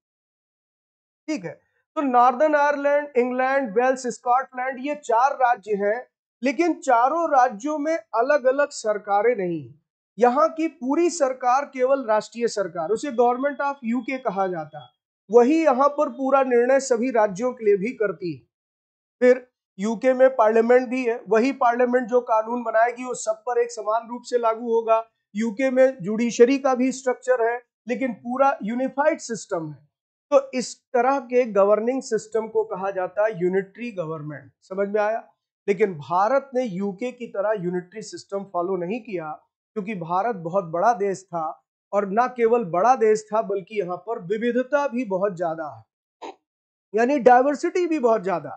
ठीक है तो Northern Ireland England Wales Scotland ये चार राज्य हैं लेकिन चारों राज्यों में अलग अलग सरकारें नहीं यहाँ की पूरी सरकार केवल राष्ट्रीय सरकार उसे गवर्नमेंट ऑफ यूके कहा जाता वही यहाँ पर पूरा निर्णय सभी राज्यों के लिए भी करती है फिर यूके में पार्लियामेंट भी है वही पार्लियामेंट जो कानून बनाएगी वो सब पर एक समान रूप से लागू होगा यूके में जुडिशरी का भी स्ट्रक्चर है लेकिन पूरा यूनिफाइड सिस्टम है तो इस तरह के गवर्निंग सिस्टम को कहा जाता है यूनिटरी गवर्नमेंट समझ में आया लेकिन भारत ने यूके की तरह यूनिटरी सिस्टम फॉलो नहीं किया क्योंकि भारत बहुत बड़ा देश था और न केवल बड़ा देश था बल्कि यहाँ पर विविधता भी बहुत ज्यादा है यानी डाइवर्सिटी भी बहुत ज्यादा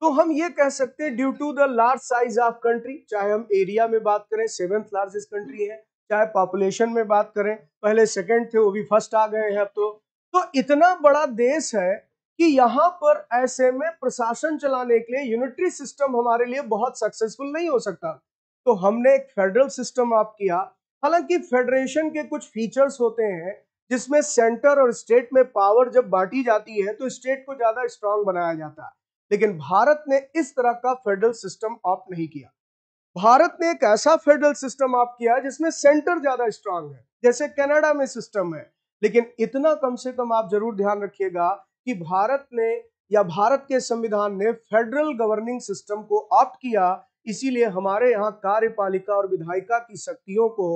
तो हम ये कह सकते हैं due to the large size of country चाहे हम एरिया में बात करें सेवेंथ लार्जेस्ट कंट्री है चाहे पॉपुलेशन में बात करें पहले सेकंड थे वो भी फर्स्ट आ गए हैं अब तो तो इतना बड़ा देश है कि यहाँ पर ऐसे में प्रशासन चलाने के लिए यूनिटरी सिस्टम हमारे लिए बहुत सक्सेसफुल नहीं हो सकता तो हमने एक फेडरल सिस्टम आप किया हालांकि फेडरेशन के कुछ फीचर्स होते हैं जिसमें सेंटर और स्टेट में पावर जब बांटी जाती है तो स्टेट को ज़्यादा स्ट्रांग बनाया जाता है लेकिन भारत ने इस तरह का फेडरल सिस्टम ऑप नहीं किया भारत ने एक ऐसा फेडरल सिस्टम ऑप किया जिसमें सेंटर ज़्यादा स्ट्रांग है जैसे कनाडा में सिस्टम है लेकिन इतना कम से कम आप जरूर ध्यान रखिएगा कि भारत ने या भारत के संविधान ने फेडरल गवर्निंग सिस्टम को ऑप्ट किया इसीलिए हमारे यहाँ कार्यपालिका और विधायिका की शक्तियों को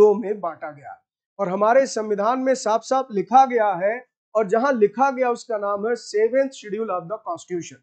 दो में बांटा गया और हमारे संविधान में साफ साफ लिखा गया है और जहां लिखा गया उसका नाम है seventh schedule of the constitution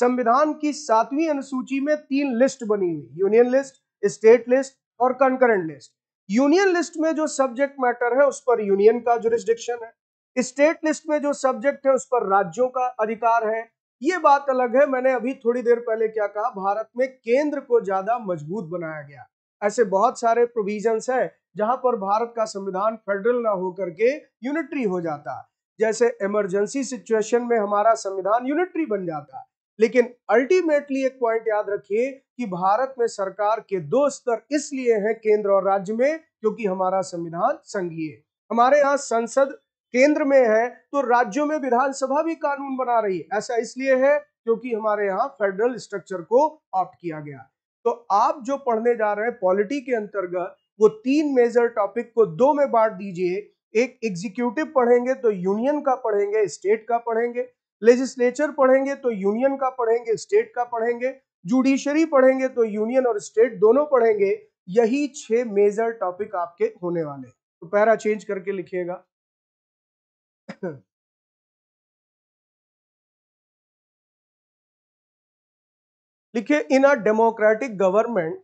संविधान की सातवीं अनुसूची में तीन लिस्ट बनी हुई यूनियन लिस्ट स्टेट लिस्ट और कंकरेंट लिस्ट यूनियन लिस्ट में जो सब्जेक्ट मैटर है उस पर यूनियन का जुरिस्डिक्शन है स्टेट लिस्ट में जो सब्जेक्ट है उस पर राज्यों का अधिकार है ये बात अलग है मैंने अभी थोड़ी देर पहले क्या कहा भारत में केंद्र को ज्यादा मजबूत बनाया गया ऐसे बहुत सारे प्रोविजंस है जहां पर भारत का संविधान फेडरल ना होकर के यूनिटरी हो जाता जैसे इमरजेंसी सिचुएशन में हमारा संविधान यूनिटरी बन जाता लेकिन अल्टीमेटली एक पॉइंट याद रखिए कि भारत में सरकार के दो स्तर इसलिए हैं केंद्र और राज्य में क्योंकि हमारा संविधान संघीय हमारे यहाँ संसद केंद्र में है तो राज्यों में विधानसभा भी कानून बना रही है ऐसा इसलिए है क्योंकि हमारे यहाँ फेडरल स्ट्रक्चर को ऑप्ट किया गया तो आप जो पढ़ने जा रहे हैं पॉलिटी के अंतर्गत वो तीन मेजर टॉपिक को दो में बांट दीजिए एक एग्जीक्यूटिव पढ़ेंगे तो यूनियन का पढ़ेंगे स्टेट का पढ़ेंगे लेजिस्लेचर पढ़ेंगे तो यूनियन का पढ़ेंगे स्टेट का पढ़ेंगे जुडिशरी पढ़ेंगे तो यूनियन और स्टेट दोनों पढ़ेंगे यही छह मेजर टॉपिक आपके होने वाले तो पैरा चेंज करके लिखिएगा लिखिए in a democratic government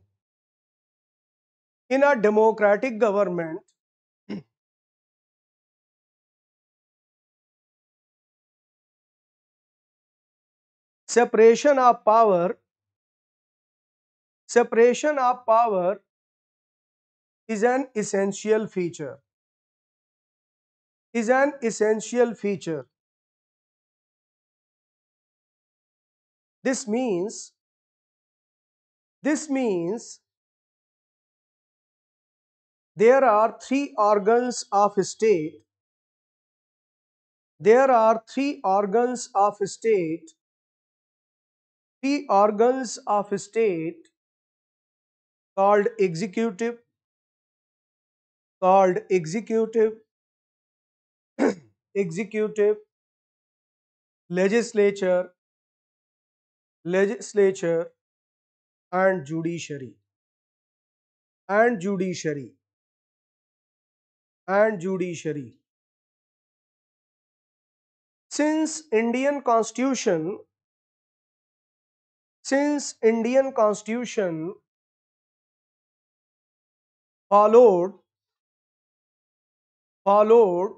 in a democratic government separation of power separation of power is an essential feature is an essential feature this means this means there are three organs of state there are three organs of state three organs of state called executive, called executive, (clears throat) executive, legislature, legislature and judiciary and judiciary and judiciary since indian constitution since Indian constitution followed followed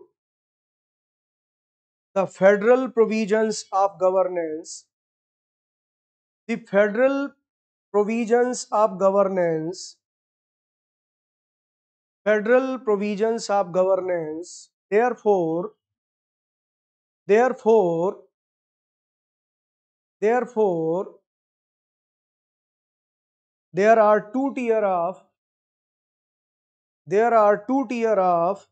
the federal provisions of governance the federal provisions of governance federal provisions of governance therefore therefore therefore there are two tier of there are two tier of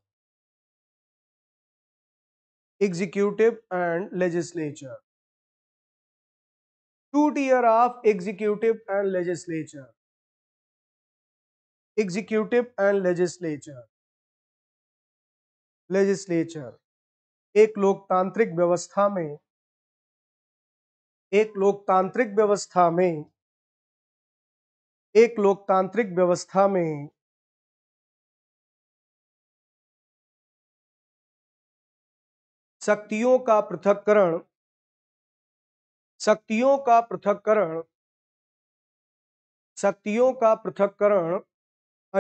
executive and legislature two tier of executive and legislature executive and legislature legislature एक लोकतांत्रिक व्यवस्था में एक लोकतांत्रिक व्यवस्था में एक लोकतांत्रिक व्यवस्था में शक्तियों का पृथककरण शक्तियों का पृथककरण शक्तियों का पृथककरण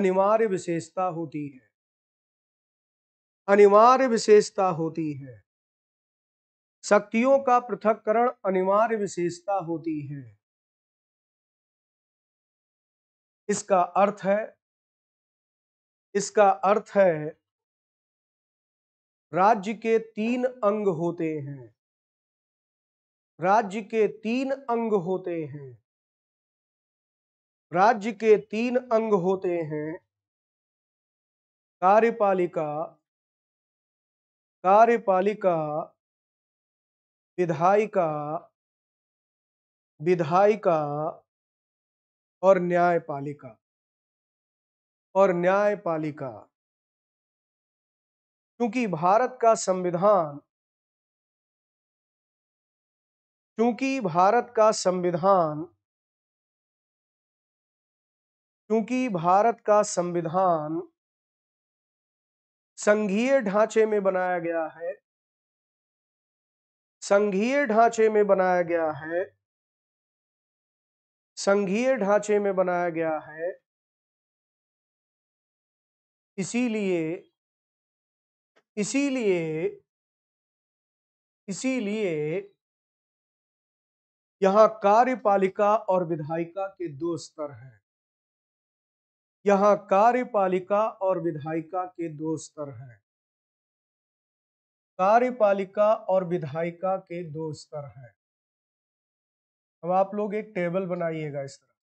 अनिवार्य विशेषता होती है अनिवार्य विशेषता होती है शक्तियों का पृथककरण अनिवार्य विशेषता होती है इसका अर्थ है इसका अर्थ है राज्य के तीन अंग होते हैं राज्य के तीन अंग होते हैं राज्य के तीन अंग होते हैं कार्यपालिका कार्यपालिका विधायिका विधायिका और न्यायपालिका और न्यायपालिका क्योंकि भारत का संविधान क्योंकि भारत का संविधान क्योंकि भारत का संविधान संघीय ढांचे में बनाया गया है संघीय ढांचे में बनाया गया है संघीय ढांचे में बनाया गया है इसीलिए इसीलिए इसीलिए यहां कार्यपालिका और विधायिका के दो स्तर हैं यहां कार्यपालिका और विधायिका के दो स्तर हैं कार्यपालिका और विधायिका के दो स्तर हैं अब आप लोग एक टेबल बनाइएगा इस तरह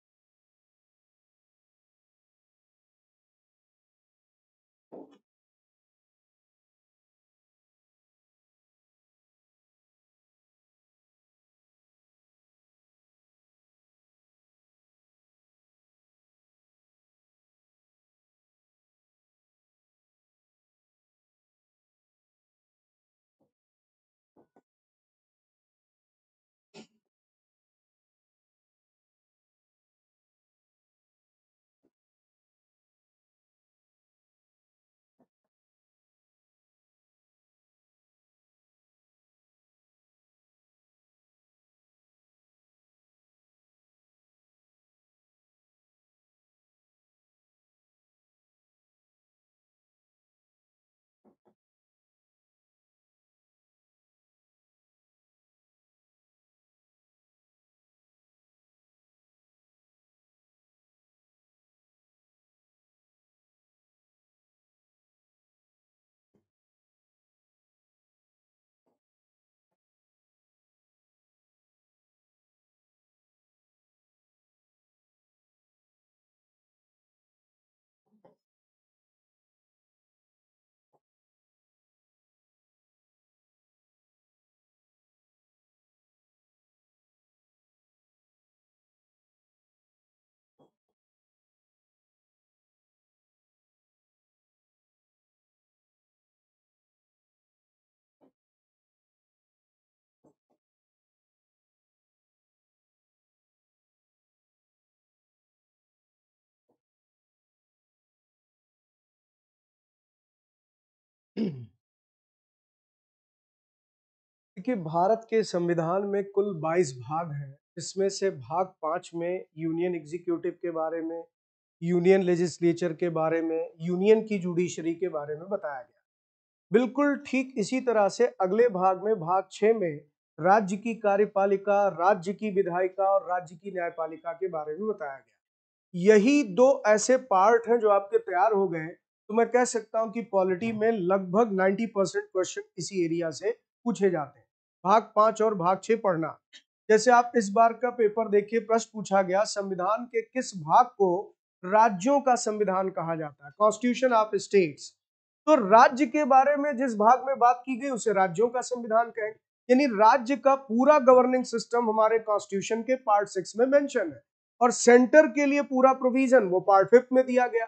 (clears throat) देखिए, भारत के संविधान में कुल 22 भाग हैं, इसमें से भाग पाँच में यूनियन एग्जीक्यूटिव के बारे में, यूनियन लेजिस्लेचर के बारे में, यूनियन की जुडिशरी के बारे में बताया गया। बिल्कुल ठीक इसी तरह से अगले भाग में भाग छः में राज्य की कार्यपालिका, राज्य की विधायिका और राज्य की न्यायपालिका के बारे में बताया गया। यही दो ऐसे पार्ट हैं जो आपके तैयार हो गए तो मैं कह सकता हूं कि पॉलिटी हाँ। में लगभग 90 परसेंट क्वेश्चन इसी एरिया से पूछे जाते हैं भाग पांच और भाग छः पढ़ना जैसे आप इस बार का पेपर देखिए प्रश्न पूछा गया संविधान के किस भाग को राज्यों का संविधान कहा जाता है कॉन्स्टिट्यूशन ऑफ स्टेट्स तो राज्य के बारे में जिस भाग में बात की गई उसे राज्यों का संविधान कहेंगे यानी राज्य का पूरा गवर्निंग सिस्टम हमारे कॉन्स्टिट्यूशन के पार्ट सिक्स में मेंशन है और सेंटर के लिए पूरा प्रोविजन वो पार्ट फिफ्थ में दिया गया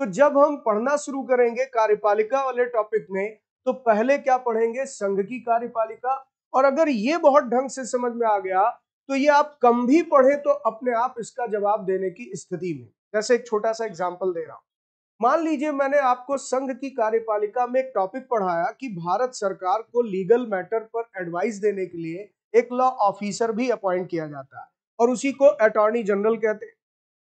तो जब हम पढ़ना शुरू करेंगे कार्यपालिका वाले टॉपिक में तो पहले क्या पढ़ेंगे संघ की कार्यपालिका और अगर ये बहुत ढंग से समझ में आ गया तो ये आप कम भी पढ़े तो अपने आप इसका जवाब देने की स्थिति में जैसे एक छोटा सा एग्जाम्पल दे रहा हूं मान लीजिए मैंने आपको संघ की कार्यपालिका में एक टॉपिक पढ़ाया कि भारत सरकार को लीगल मैटर पर एडवाइस देने के लिए एक लॉ ऑफिसर भी अपॉइंट किया जाता है और उसी को अटॉर्नी जनरल कहते हैं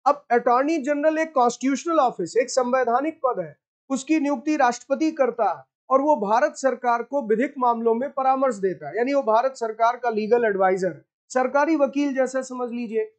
अब अटॉर्नी जनरल एक कॉन्स्टिट्यूशनल ऑफिस एक संवैधानिक पद है उसकी नियुक्ति राष्ट्रपति करता है और वो भारत सरकार को विधिक मामलों में परामर्श देता है यानी वो भारत सरकार का लीगल एडवाइजर सरकारी वकील जैसा समझ लीजिए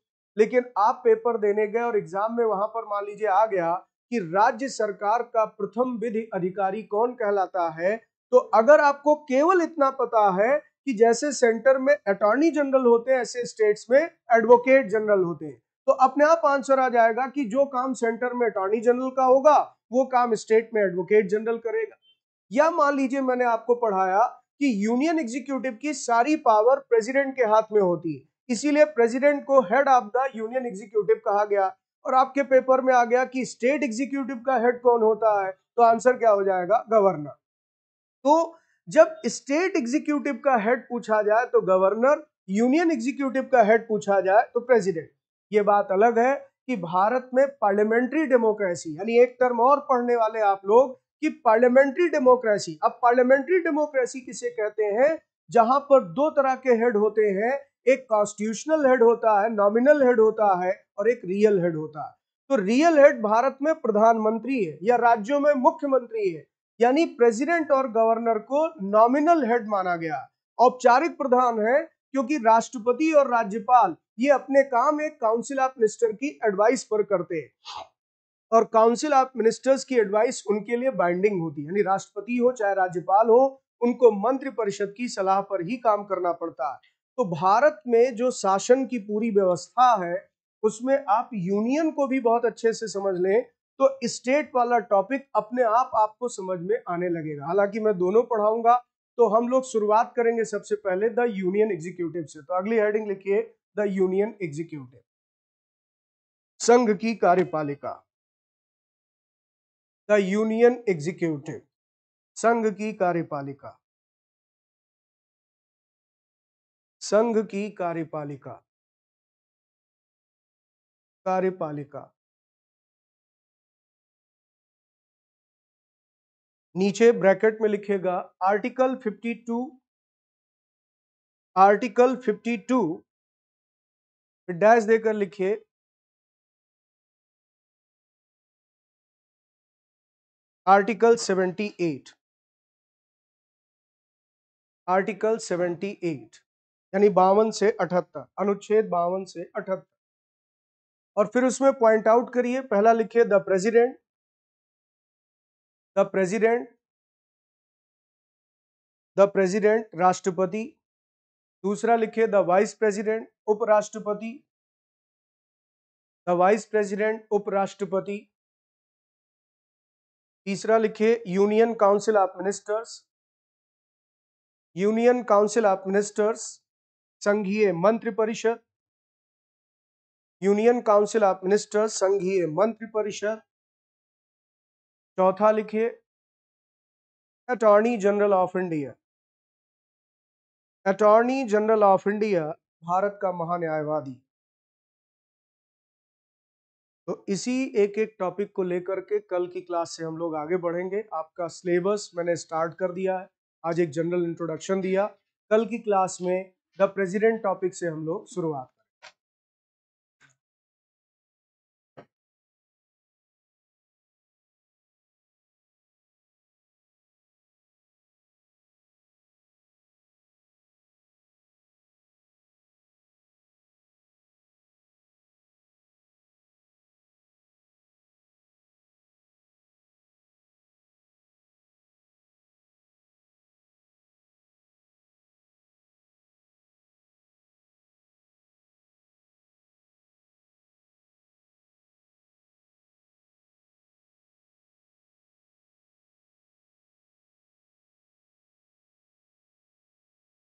लेकिन आप पेपर देने गए और एग्जाम में वहां पर मान लीजिए आ गया कि राज्य सरकार का प्रथम विधि अधिकारी कौन कहलाता है तो अगर आपको केवल इतना पता है कि जैसे सेंटर में अटॉर्नी जनरल होते हैं ऐसे स्टेट्स में एडवोकेट जनरल होते हैं तो अपने आप आंसर आ जाएगा कि जो काम सेंटर में अटॉर्नी जनरल का होगा वो काम स्टेट में एडवोकेट जनरल करेगा या मान लीजिए मैंने आपको पढ़ाया कि यूनियन एग्जीक्यूटिव की सारी पावर प्रेसिडेंट के हाथ में होती है इसीलिए प्रेसिडेंट को head of the union executive कहा गया और आपके पेपर में आ गया कि स्टेट एग्जीक्यूटिव का हेड कौन होता है तो आंसर क्या हो जाएगा गवर्नर तो जब स्टेट एग्जीक्यूटिव का हेड पूछा जाए तो गवर्नर यूनियन एग्जीक्यूटिव का हेड पूछा जाए तो प्रेसिडेंट ये बात अलग है कि भारत में पार्लियामेंट्री डेमोक्रेसी यानी एक टर्म और पढ़ने वाले आप लोग कि पार्लियामेंट्री डेमोक्रेसी अब पार्लियामेंट्री डेमोक्रेसी किसे कहते हैं जहां पर दो तरह के हेड होते हैं एक कॉन्स्टिट्यूशनल हेड होता है नॉमिनल हेड होता है और एक रियल हेड होता है तो रियल हेड भारत में प्रधानमंत्री है या राज्यों में मुख्यमंत्री है यानी प्रेसिडेंट और गवर्नर को नॉमिनल हेड माना गया औपचारिक प्रधान है क्योंकि राष्ट्रपति और राज्यपाल ये अपने काम एक काउंसिल ऑफ मिनिस्टर की एडवाइस पर करते हैं और काउंसिल ऑफ मिनिस्टर्स की एडवाइस उनके लिए बाइंडिंग होती है यानी राष्ट्रपति हो चाहे राज्यपाल हो उनको मंत्रिपरिषद परिषद की सलाह पर ही काम करना पड़ता है तो भारत में जो शासन की पूरी व्यवस्था है उसमें आप यूनियन को भी बहुत अच्छे से समझ लें तो स्टेट वाला टॉपिक अपने आप आपको समझ में आने लगेगा हालांकि मैं दोनों पढ़ाऊंगा तो हम लोग शुरुआत करेंगे सबसे पहले द यूनियन एग्जीक्यूटिव से तो अगली हेडिंग लिखिए द यूनियन एग्जीक्यूटिव संघ की कार्यपालिका द यूनियन एग्जीक्यूटिव संघ की कार्यपालिका संघ की कार्यपालिका कार्यपालिका नीचे ब्रैकेट में लिखेगा आर्टिकल 52 आर्टिकल फिर डैश देकर लिखिए आर्टिकल 78 आर्टिकल 78 यानी बावन से अठहत्तर अनुच्छेद बावन से अठहत्तर और फिर उसमें पॉइंट आउट करिए पहला लिखिए the president the president the president राष्ट्रपति दूसरा लिखे द वाइस प्रेसिडेंट उपराष्ट्रपति द वाइस प्रेसिडेंट उपराष्ट्रपति तीसरा लिखे union council of ministers union council of ministers संघीय मंत्रिपरिषद परिषद यूनियन काउंसिल ऑफ मिनिस्टर्स संघीय मंत्रिपरिषद परिषद चौथा लिखे attorney general of India attorney general of India Bharat का महान्यायवादी तो इसी एक एक टॉपिक को लेकर के कल की क्लास से हम लोग आगे बढ़ेंगे आपका सिलेबस मैंने स्टार्ट कर दिया है आज एक जनरल इंट्रोडक्शन दिया कल की क्लास में द प्रेसिडेंट टॉपिक से हम लोग शुरुआत